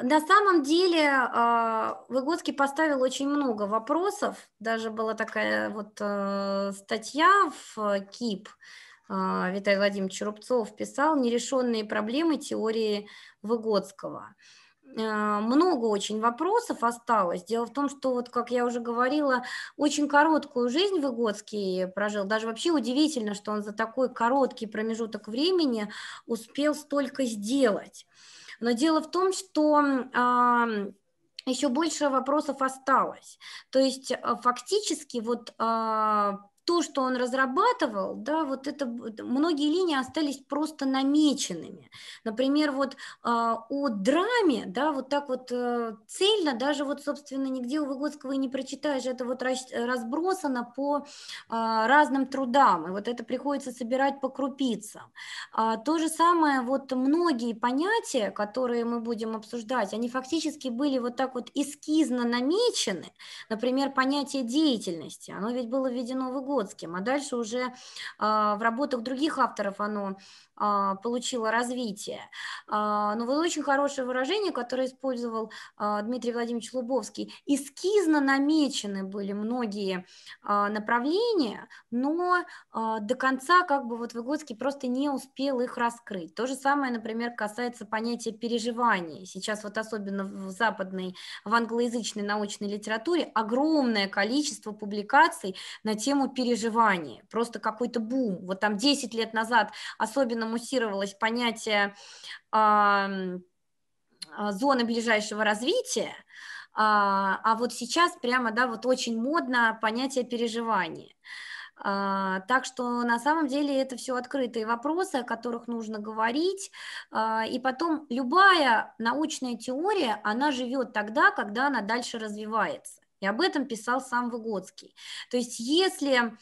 на самом деле а, Выгодский поставил очень много вопросов. Даже была такая вот э, статья в КИП. А, Виталий Владимирович Рубцов писал «Нерешенные проблемы теории Выгодского». А, много очень вопросов осталось. Дело в том, что, вот, как я уже говорила, очень короткую жизнь Выгодский прожил. Даже вообще удивительно, что он за такой короткий промежуток времени успел столько сделать. Но дело в том, что а, еще больше вопросов осталось. То есть э, фактически вот а, то, что он разрабатывал, да, вот это многие линии остались просто намеченными. Например, вот э, о драме, да, вот так вот э, цельно, даже вот, собственно, нигде у Выгодского и не прочитаешь, это вот раз, разбросано по э, разным трудам, и вот это приходится собирать по крупицам. А, то же самое, вот многие понятия, которые мы будем обсуждать, они фактически были вот так вот эскизно намечены, например, понятие деятельности, оно ведь было введено в Выгодского, Выгодским, а дальше уже а, в работах других авторов оно а, получила развитие. А, но ну, вот очень хорошее выражение, которое использовал а, Дмитрий Владимирович Лубовский. Эскизно намечены были многие направления, но до конца как бы вот Выгодский просто не успел их раскрыть. То же самое, например, касается понятия переживаний. Сейчас вот особенно в западной, в англоязычной научной литературе огромное количество публикаций на тему переживаний. Просто какой-то бум. Вот там 10 лет назад особенно муссировалось понятие а, зоны ближайшего развития, а, а вот сейчас прямо, да, вот очень модно понятие переживания. А, так что на самом деле это все открытые вопросы, о которых нужно говорить. И потом любая научная теория, она живет тогда, когда она дальше развивается. И об этом писал сам Выгодский. То есть если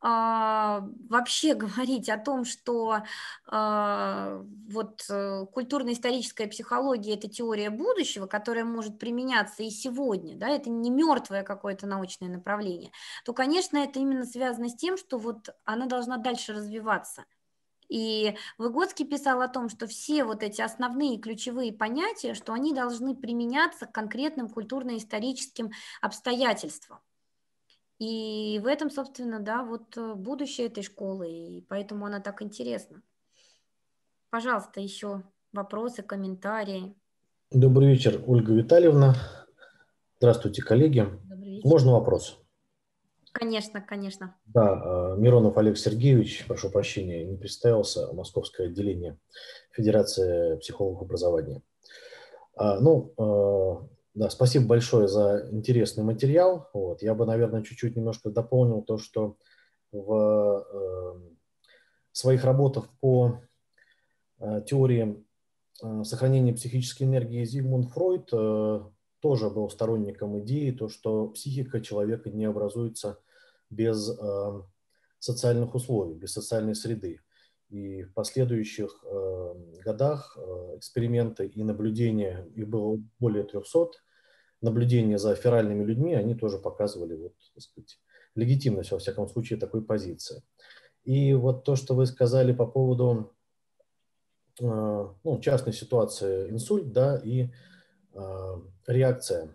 а, вообще говорить о том, что а, вот э, культурно-историческая психология – это теория будущего, которая может применяться и сегодня, да, это не мертвое какое-то научное направление, то, конечно, это именно связано с тем, что вот она должна дальше развиваться. И Выгодский писал о том, что все вот эти основные ключевые понятия, что они должны применяться к конкретным культурно-историческим обстоятельствам. И в этом, собственно, да, вот э, будущее этой школы, и поэтому она так интересна. Пожалуйста, еще вопросы, комментарии. Добрый вечер, Ольга Витальевна. Здравствуйте, коллеги. Добрый вечер. Можно вопрос? Конечно, конечно. Да, э, Миронов Олег Сергеевич, прошу прощения, не представился, Московское отделение Федерации психологов образования. А, ну, э, да, спасибо большое за интересный материал. Вот. Я бы, наверное, чуть-чуть немножко дополнил то, что в э, своих работах по э, теории э, сохранения психической энергии Зигмунд Фройд тоже был сторонником идеи, то, что психика человека не образуется без социальных условий, без социальной среды. И в последующих годах эксперименты и наблюдения, их было более 300, наблюдения за феральными людьми, они тоже показывали вот, так сказать, легитимность, во всяком случае, такой позиции. И вот то, что вы сказали по поводу э, ну, частной ситуации инсульт, да, и э, реакция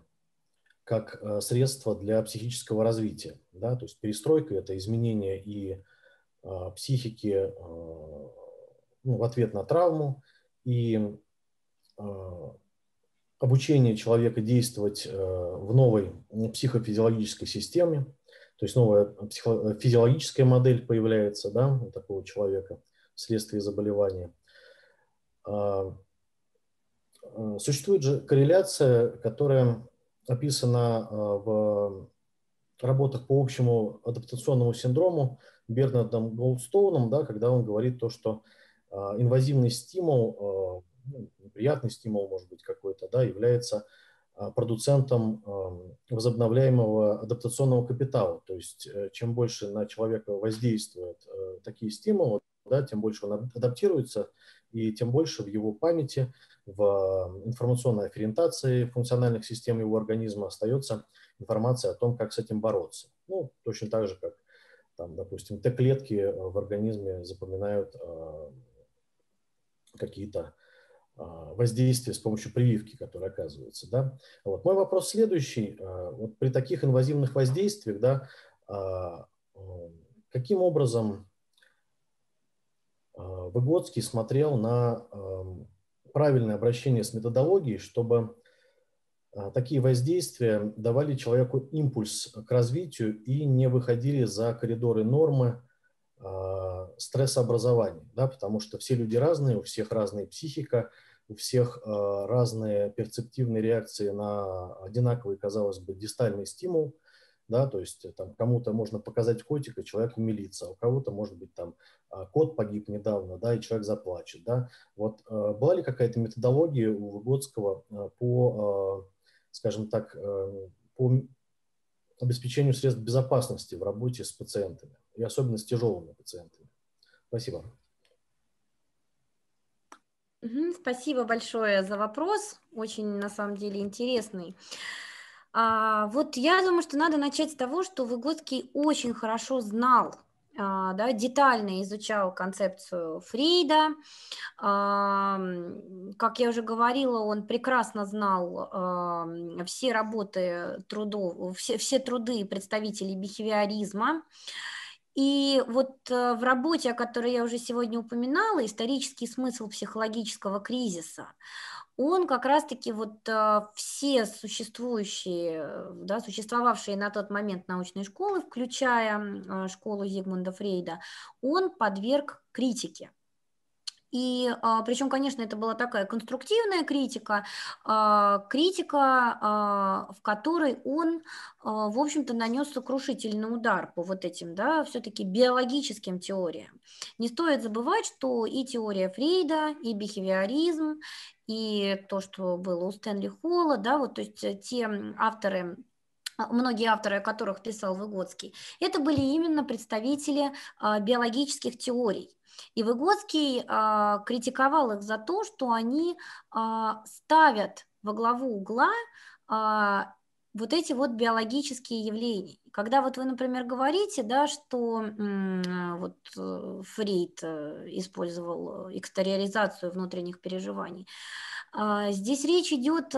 как э, средство для психического развития, да, то есть перестройка – это изменение и психики ну, в ответ на травму, и обучение человека действовать э, в новой психофизиологической системе, то есть новая э, э, физиологическая модель появляется да, у такого человека вследствие заболевания. А, существует же корреляция, которая описана в работах по общему адаптационному синдрому Бернардом Голдстоуном, да, когда он говорит то, что инвазивный стимул ну, неприятный стимул, может быть, какой-то, да, является а, продуцентом возобновляемого адаптационного капитала. То есть э, чем больше на человека воздействуют э, такие стимулы, да, тем больше он адаптируется, и тем больше в его памяти, в информационной ориентации функциональных систем его организма остается информация о том, как с этим бороться. Ну, точно так же, как, там, допустим, Т-клетки э, в организме запоминают а, какие-то а, воздействие с помощью прививки, которая оказывается. Да? Вот. Мой вопрос следующий. А, вот при таких инвазивных воздействиях, да, а, каким образом Выгодский смотрел на правильное обращение с методологией, чтобы такие воздействия давали человеку импульс к развитию и не выходили за коридоры нормы стрессообразования, да, потому что все люди разные, у всех разная психика, у всех а, разные перцептивные реакции на одинаковый, казалось бы, дистальный стимул, да, то есть э, там кому-то можно показать котика, человек умилится, а у кого-то, может быть, там а, кот погиб недавно, да, и человек заплачет, да. Вот была ли какая-то методология у Выгодского по, скажем так, э, по обеспечению средств безопасности в работе с пациентами, и особенно с тяжелыми пациентами? Спасибо. Спасибо большое за вопрос, очень на самом деле интересный. А, вот я думаю, что надо начать с того, что Выгодский очень хорошо знал, а, да, детально изучал концепцию Фрейда. А, как я уже говорила, он прекрасно знал а, все работы трудов, все, все труды представителей бихевиоризма. И вот э, в работе, о которой я уже сегодня упоминала, исторический смысл психологического кризиса, он как раз-таки вот э, все существующие, да, существовавшие на тот момент научные школы, включая э, школу Зигмунда Фрейда, он подверг критике. И а, причем, конечно, это была такая конструктивная критика, а, критика, а, в которой он, в общем-то, нанес сокрушительный удар по вот этим, да, все-таки биологическим теориям. Не стоит забывать, что и теория Фрейда, и бихевиоризм, и то, что было у Стэнли Холла, да, вот, то есть э, те авторы многие авторы о которых писал Выгодский, это были именно представители биологических теорий. И Выгодский э, критиковал их за то, что они э, ставят во главу угла э, вот эти вот биологические явления. Когда вот вы, например, говорите, да, что вот Фрейд использовал экстериоризацию внутренних переживаний, здесь речь идет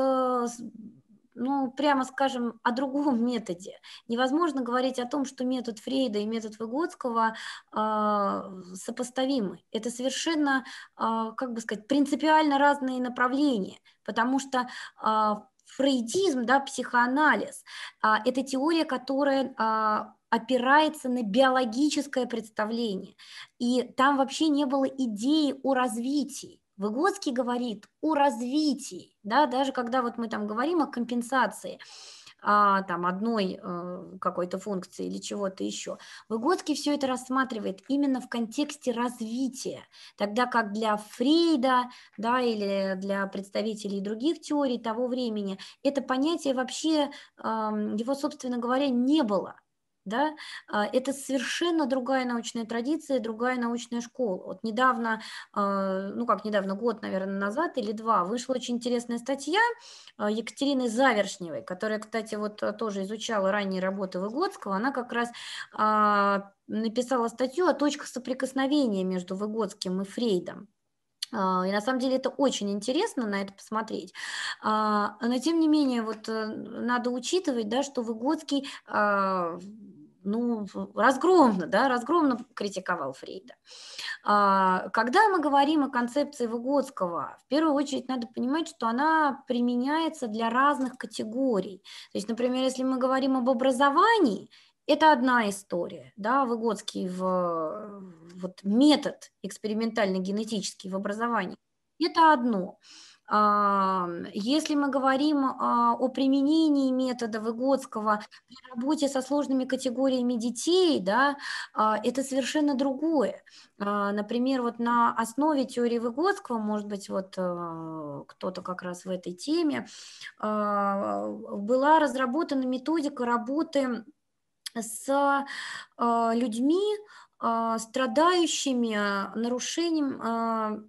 ну, прямо скажем, о другом методе. Невозможно говорить о том, что метод Фрейда и метод Выгодского э, сопоставимы. Это совершенно, э, как бы сказать, принципиально разные направления, потому что э, фрейдизм, да, психоанализ, э, это теория, которая э, опирается на биологическое представление. И там вообще не было идеи о развитии. Выгодский говорит о развитии, да, даже когда вот мы там говорим о компенсации, а, там одной э, какой-то функции или чего-то еще. Выгодский все это рассматривает именно в контексте развития, тогда как для Фрейда да, или для представителей других теорий того времени это понятие вообще, э, его, собственно говоря, не было. Да? А, это совершенно другая научная традиция, другая научная школа. Вот недавно, а, ну как недавно, год, наверное, назад или два, вышла очень интересная статья а, Екатерины Завершневой, которая, кстати, вот тоже изучала ранние работы Выгодского. Она как раз написала статью о точках соприкосновения между Выгодским и Фрейдом. И на самом деле это очень интересно на это посмотреть. Но тем не менее, вот э, надо учитывать, да, что Выгодский ну, разгромно, да, разгромно критиковал Фрейда. А, когда мы говорим о концепции Выгодского, в первую очередь надо понимать, что она применяется для разных категорий. То есть, например, если мы говорим об образовании, это одна история, да, Выгодский в вот метод экспериментально-генетический в образовании, это одно. А, если мы говорим а, о применении метода Выгодского при работе со сложными категориями детей, да, а, это совершенно другое. Например, вот на основе теории Выгодского, может быть, вот кто-то как раз в этой теме, была разработана методика работы с людьми, страдающими нарушением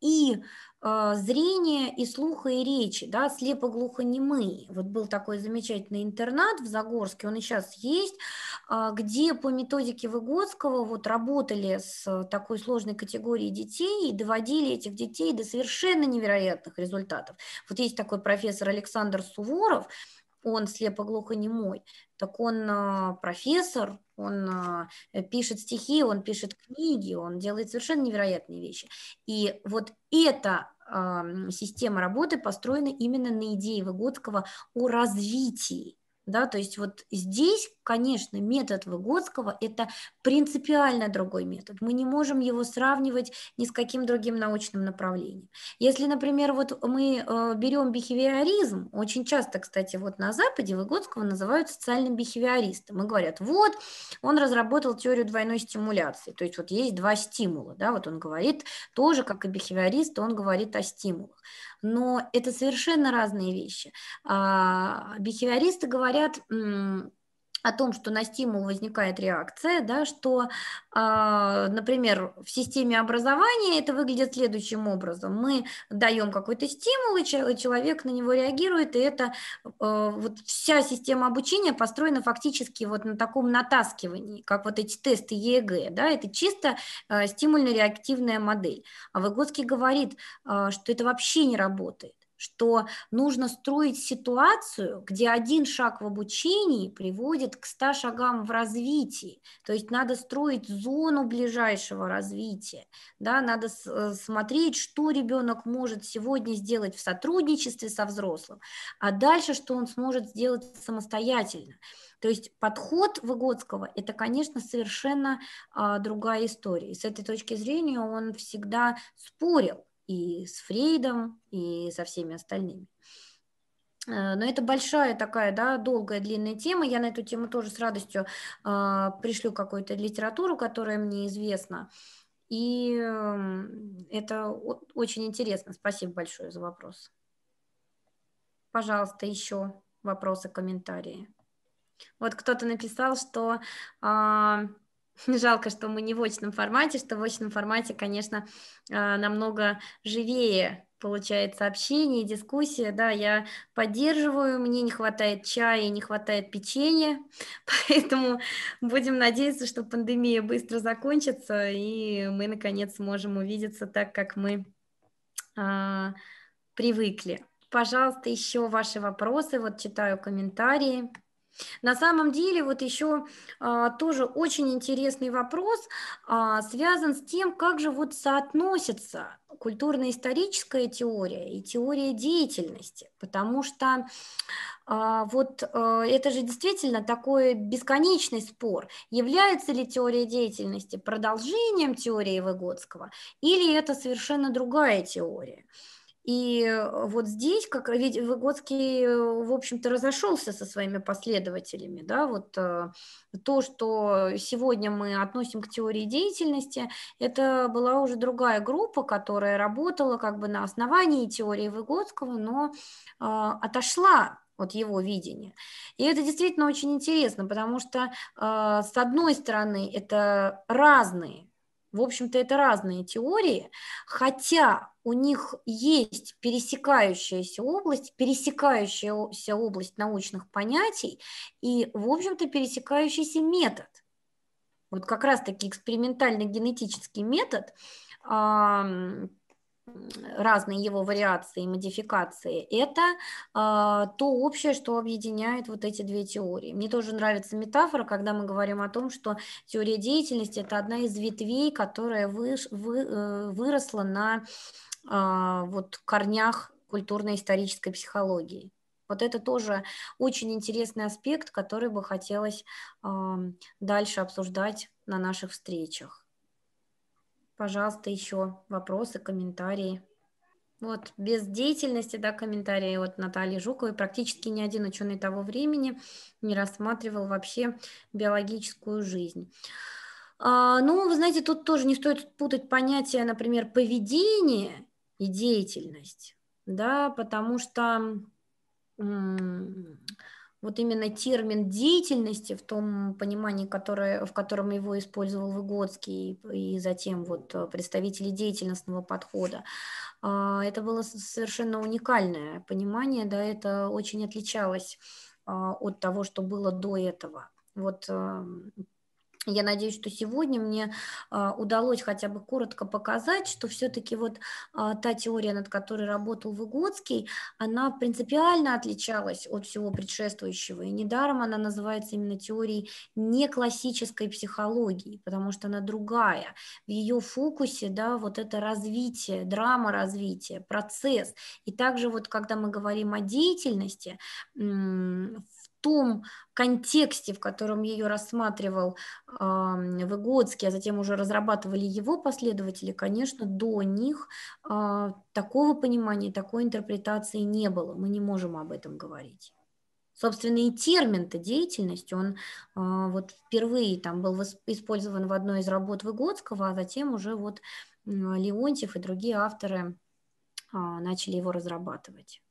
и а, зрения и слуха и речи, да, слепо-глухонемые. Вот был такой замечательный интернат в Загорске, он и сейчас есть, а, где по методике Выгодского вот работали с э, такой сложной категорией детей и доводили этих детей до совершенно невероятных результатов. Вот есть такой профессор Александр Суворов, он слепо глухонемой. так он а, профессор, он а, пишет стихи, он пишет книги, он делает совершенно невероятные вещи. И вот эта система работы построена именно на идее Выгодского о развитии да, то есть вот здесь, конечно, метод Выгодского – это принципиально другой метод, мы не можем его сравнивать ни с каким другим научным направлением. Если, например, вот мы э, берем бихевиоризм, очень часто, кстати, вот на Западе Выгодского называют социальным бихевиористом, и говорят, вот, он разработал теорию двойной стимуляции, то есть вот есть два стимула, да, вот он говорит тоже, как и бихевиорист, он говорит о стимулах но это совершенно разные вещи. А, бихевиористы говорят, о том, что на стимул возникает реакция, да, что, э, например, в системе образования это выглядит следующим образом. Мы даем какой-то стимул, и человек на него реагирует, и это э, вот вся система обучения построена фактически вот на таком натаскивании, как вот эти тесты ЕГЭ, да, это чисто э, стимульно-реактивная модель. А Выгодский говорит, э, что это вообще не работает что нужно строить ситуацию, где один шаг в обучении приводит к 100 шагам в развитии. То есть надо строить зону ближайшего развития, да, надо э, смотреть, что ребенок может сегодня сделать в сотрудничестве со взрослым, а дальше, что он сможет сделать самостоятельно. То есть подход Выгодского – это, конечно, совершенно а, другая история. И с этой точки зрения он всегда спорил и с Фрейдом, и со всеми остальными. Э, но это большая такая, да, долгая, длинная тема. Я на эту тему тоже с радостью э, пришлю какую-то литературу, которая мне известна. И эм, это очень интересно. Спасибо большое за вопрос. Пожалуйста, еще вопросы, комментарии. Вот кто-то написал, что а, Жалко, что мы не в очном формате, что в очном формате, конечно, а, намного живее получается общение, дискуссия, да, я поддерживаю, мне не хватает чая, не хватает печенья, поэтому будем надеяться, что пандемия быстро закончится, и мы, наконец, сможем увидеться так, как мы э, привыкли. Пожалуйста, еще ваши вопросы, вот читаю комментарии. На самом деле вот еще а, тоже очень интересный вопрос а, связан с тем, как же вот соотносится культурно-историческая теория и теория деятельности, потому что а, вот а, это же действительно такой бесконечный спор. Является ли теория деятельности продолжением теории Выгодского или это совершенно другая теория? И э, вот здесь, как ведь Выгодский, э, в общем-то, разошелся со своими последователями, да, вот э, то, что сегодня мы относим к теории деятельности, это была уже другая группа, которая работала как бы на основании теории Выгодского, но отошла от его видения. И это действительно очень интересно, потому что, э, с одной стороны, это разные, в общем-то, это разные теории, хотя у них есть пересекающаяся область, пересекающаяся область научных понятий и, в общем-то, пересекающийся метод. Вот как раз-таки экспериментальный генетический метод, разные его вариации и модификации, это а, то общее, что объединяет вот эти две теории. Мне тоже нравится метафора, когда мы говорим о том, что теория деятельности – это одна из ветвей, которая э, выросла на а, вот корнях культурно-исторической психологии. Вот это тоже очень интересный аспект, который бы хотелось дальше обсуждать на наших встречах. Пожалуйста, еще вопросы, комментарии. Вот без деятельности, да, комментарии от Натальи Жуковой практически ни один ученый того времени не рассматривал вообще биологическую жизнь. А, ну, вы знаете, тут тоже не стоит путать понятие, например, поведение и деятельность, да, потому что вот именно термин деятельности в том понимании, которое, в котором его использовал Выгодский и затем вот представители деятельностного подхода, а, это было совершенно уникальное понимание, да, это очень отличалось а, от того, что было до этого. Вот а, я надеюсь, что сегодня мне а, удалось хотя бы коротко показать, что все-таки вот а, та теория, над которой работал Выгодский, она принципиально отличалась от всего предшествующего. И недаром она называется именно теорией неклассической психологии, потому что она другая. В ее фокусе, да, вот это развитие, драма развития, процесс. И также вот, когда мы говорим о деятельности, том контексте, в котором ее рассматривал э, Выгодский, а затем уже разрабатывали его последователи, конечно, до них э, такого понимания, такой интерпретации не было. Мы не можем об этом говорить. Собственно, и термин-то деятельность, он э, вот впервые там был использован в одной из работ Выгодского, а затем уже вот э, Леонтьев и другие авторы э, начали его разрабатывать.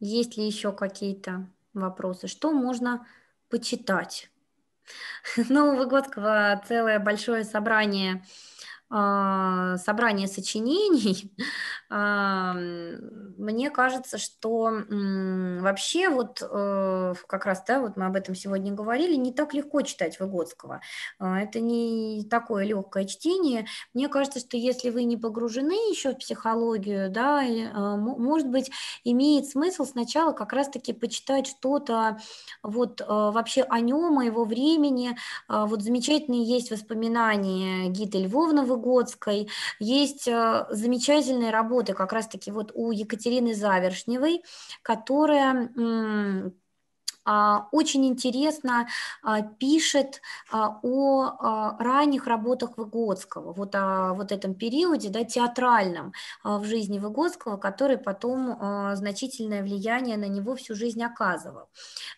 Есть ли еще какие-то вопросы, что можно почитать. Новый ну, год, целое большое собрание а, собрание сочинений, а, мне кажется, что вообще вот э, как раз, да, вот мы об этом сегодня говорили, не так легко читать Выгодского. А, это не такое легкое чтение. Мне кажется, что если вы не погружены еще в психологию, да, э, может быть, имеет смысл сначала как раз-таки почитать что-то вот э, вообще о нем, о его времени. Вот замечательные есть воспоминания Гиты Львовны Вологодской. Есть э, замечательные работы как раз-таки вот у Екатерины Завершневой, которая а, очень интересно а, пишет а, о ранних работах Выгодского, вот о вот этом периоде да, театральном в жизни Выгодского, который потом значительное влияние на него всю жизнь оказывал.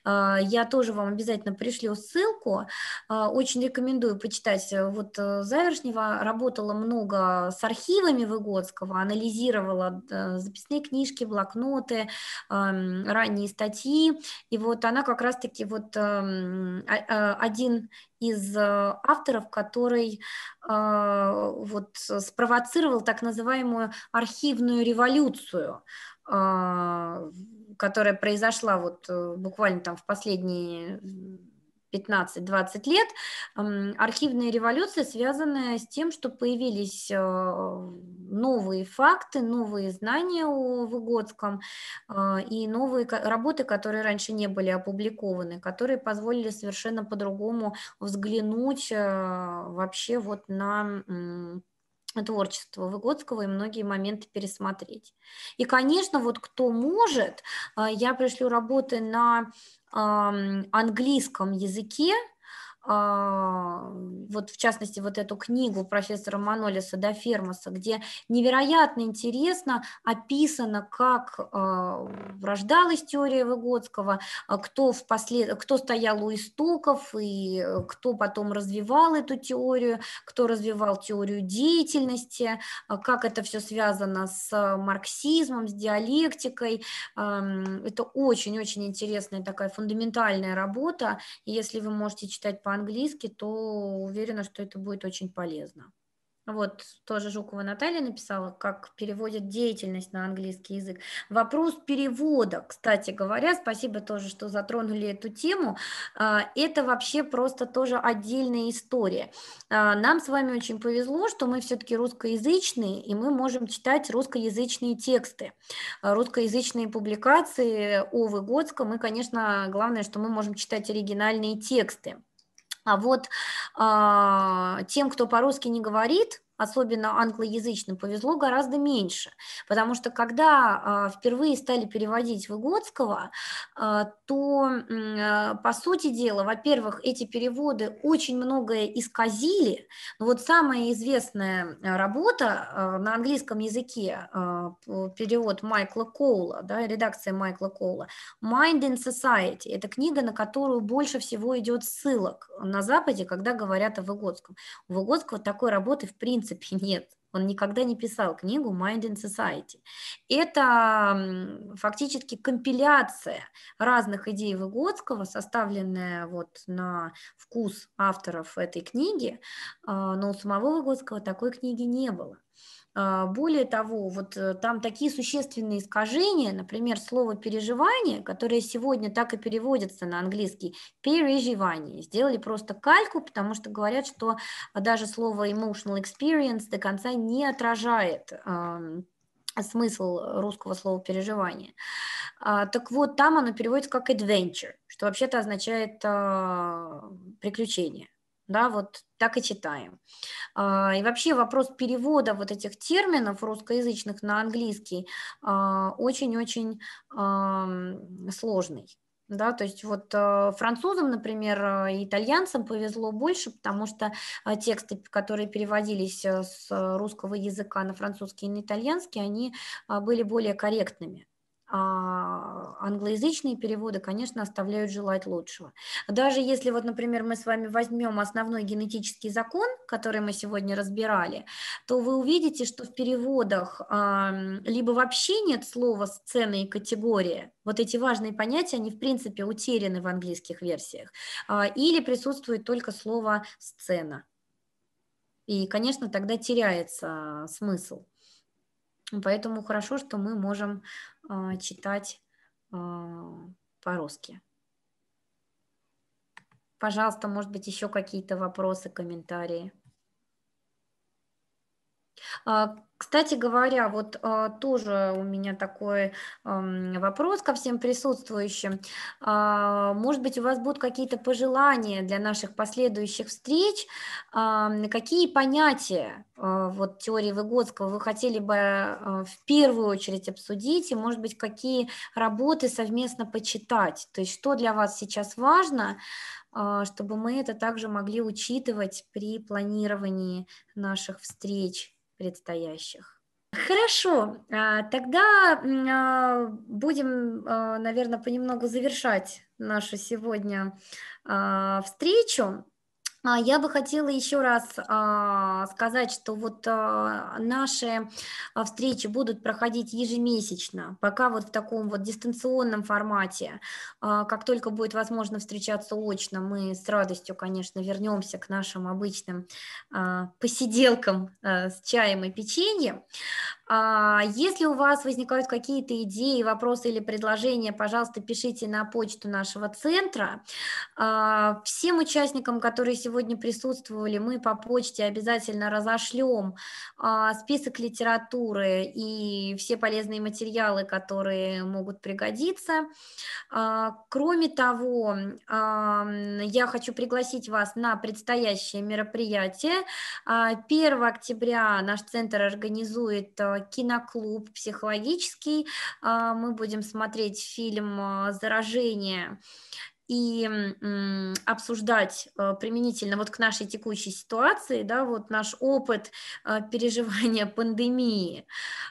Я тоже вам обязательно пришлю ссылку, очень рекомендую почитать. Э, вот э, Завершнева работала много с архивами Выгодского, анализировала э, записные книжки, блокноты, ранние статьи, и вот она она как раз-таки вот эм, а, а, один из э, авторов, который э, вот спровоцировал так называемую архивную революцию, э, которая произошла вот буквально там в последние 15-20 лет, архивные революции связаны с тем, что появились э, новые факты, новые знания о Выгодском а, и новые работы, которые раньше не были опубликованы, которые позволили совершенно по-другому взглянуть э, вообще вот на творчество Выгодского и многие моменты пересмотреть. И, конечно, вот кто может, а, я пришлю работы на английском языке, а, вот в частности вот эту книгу профессора Манолиса да, Фермаса, где невероятно интересно описано, как а, рождалась теория Выгодского, а кто, впослед... кто стоял у истоков и э, кто потом развивал эту теорию, кто развивал теорию деятельности, как это все связано с марксизмом, с диалектикой. Это очень-очень интересная такая фундаментальная работа, если вы можете читать по по-английски, то уверена, что это будет очень полезно. Вот тоже Жукова Наталья написала, как переводят деятельность на английский язык. Вопрос перевода, кстати говоря, спасибо тоже, что затронули эту тему. А, это вообще просто тоже отдельная история. А, нам с вами очень повезло, что мы все-таки русскоязычные, и мы можем читать русскоязычные тексты, а, русскоязычные публикации о Выгодском. И, конечно, главное, что мы можем читать оригинальные тексты. А вот э, тем, кто по-русски не говорит, особенно англоязычным, повезло гораздо меньше, потому что когда а, впервые стали переводить Выгодского, а, то, а, по сути дела, во-первых, эти переводы очень многое исказили. Но вот самая известная работа на английском языке, перевод Майкла Коула, да, редакция Майкла Коула, «Mind in Society» – это книга, на которую больше всего идет ссылок на Западе, когда говорят о Выгодском. У Выгодского такой работы в принципе принципе нет. Он никогда не писал книгу Mind and Society. Это фактически компиляция разных идей Выгодского, составленная вот на вкус авторов этой книги, а, но у самого Выгодского такой книги не было. А, более того, вот э, там такие существенные искажения, например, слово «переживание», которое сегодня так и переводится на английский, «переживание», сделали просто кальку, потому что говорят, что даже слово «emotional experience» до конца не отражает смысл русского слова переживание. А, так вот, там оно переводится как adventure, что вообще-то означает а, приключение да, вот так и читаем. А, и вообще вопрос перевода вот этих терминов русскоязычных на английский а, очень-очень сложный. Да, то есть вот а, французам, например, и итальянцам повезло больше, потому что тексты, которые переводились э, с русского языка на французский и на итальянский, они были более корректными. А, англоязычные переводы, конечно, оставляют желать лучшего. Даже если, вот, например, мы с вами возьмем основной генетический закон, который мы сегодня разбирали, то вы увидите, что в переводах либо вообще нет слова «сцена» и «категория», вот эти важные понятия, они, в принципе, утеряны в английских версиях, а, или присутствует только слово «сцена». И, конечно, тогда теряется а, смысл. Поэтому хорошо, что мы можем а, читать а, по-русски. Пожалуйста, может быть, еще какие-то вопросы, комментарии. А, кстати говоря, вот э, тоже у меня такой э, вопрос ко всем присутствующим. Э, может быть, у вас будут какие-то пожелания для наших последующих встреч? Э, какие понятия э, вот теории Выгодского вы хотели бы э, в первую очередь обсудить? И, может быть, какие работы совместно почитать? То есть, что для вас сейчас важно? Э, чтобы мы это также могли учитывать при планировании наших встреч предстоящих. Хорошо, а, тогда а, будем, а, наверное, понемногу завершать нашу сегодня встречу. А, я бы хотела еще раз а, сказать, что вот а, наши встречи будут проходить ежемесячно, пока вот в таком вот дистанционном формате. Как только будет возможно встречаться очно, мы с радостью, конечно, вернемся к нашим обычным посиделкам с чаем и печеньем. Если у вас возникают какие-то идеи, вопросы или предложения, пожалуйста, пишите на почту нашего центра. Всем участникам, которые сегодня сегодня присутствовали, мы по почте обязательно разошлем а, список литературы и все полезные материалы, которые могут пригодиться. А, кроме того, а, я хочу пригласить вас на предстоящее мероприятие. 1 октября наш центр организует киноклуб психологический. Мы будем смотреть фильм «Заражение» и обсуждать э, применительно вот к нашей текущей ситуации, да, вот наш опыт э, переживания пандемии.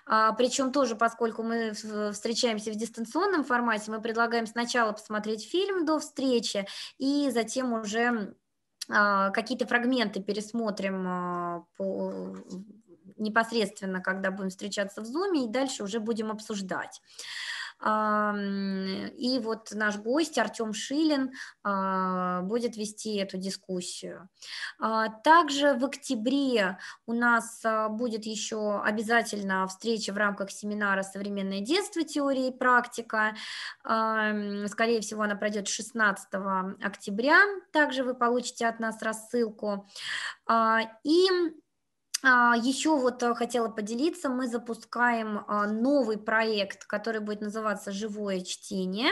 А, Причем тоже, поскольку мы встречаемся в дистанционном формате, мы предлагаем сначала посмотреть фильм до встречи и затем уже а, какие-то фрагменты пересмотрим а, по непосредственно, когда будем встречаться в Zoom, и дальше уже будем обсуждать. А, и вот наш гость Артем Шилин а, будет вести эту дискуссию. А, также в октябре у нас будет еще обязательно встреча в рамках семинара «Современное детство. Теория и практика». Скорее всего, она пройдет 16 октября. Также вы получите от нас рассылку. И а, Еще вот э, хотела поделиться, мы запускаем а, новый проект, который будет называться «Живое чтение».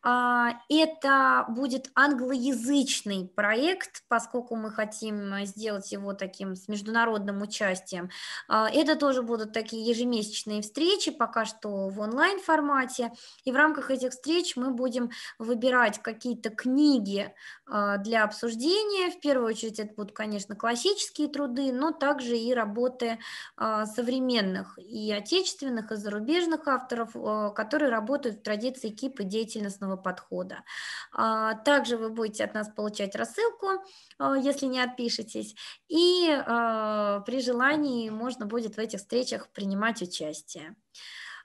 А, это будет англоязычный проект, поскольку мы хотим э, сделать его таким с международным участием. А, это тоже будут такие ежемесячные встречи, пока что в онлайн формате. И в рамках этих встреч мы будем выбирать какие-то книги а, для обсуждения. В первую очередь это будут, конечно, классические труды, но также и работы современных и отечественных, и зарубежных авторов, э, которые работают в традиции КИП и деятельностного комплексного подхода. А, также вы будете от нас получать рассылку, а, если не отпишетесь, и а, при желании можно будет в этих встречах принимать участие.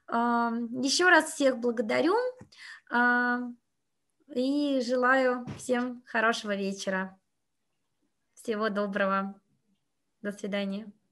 Еще раз всех благодарю и желаю всем хорошего вечера. Всего доброго. До свидания.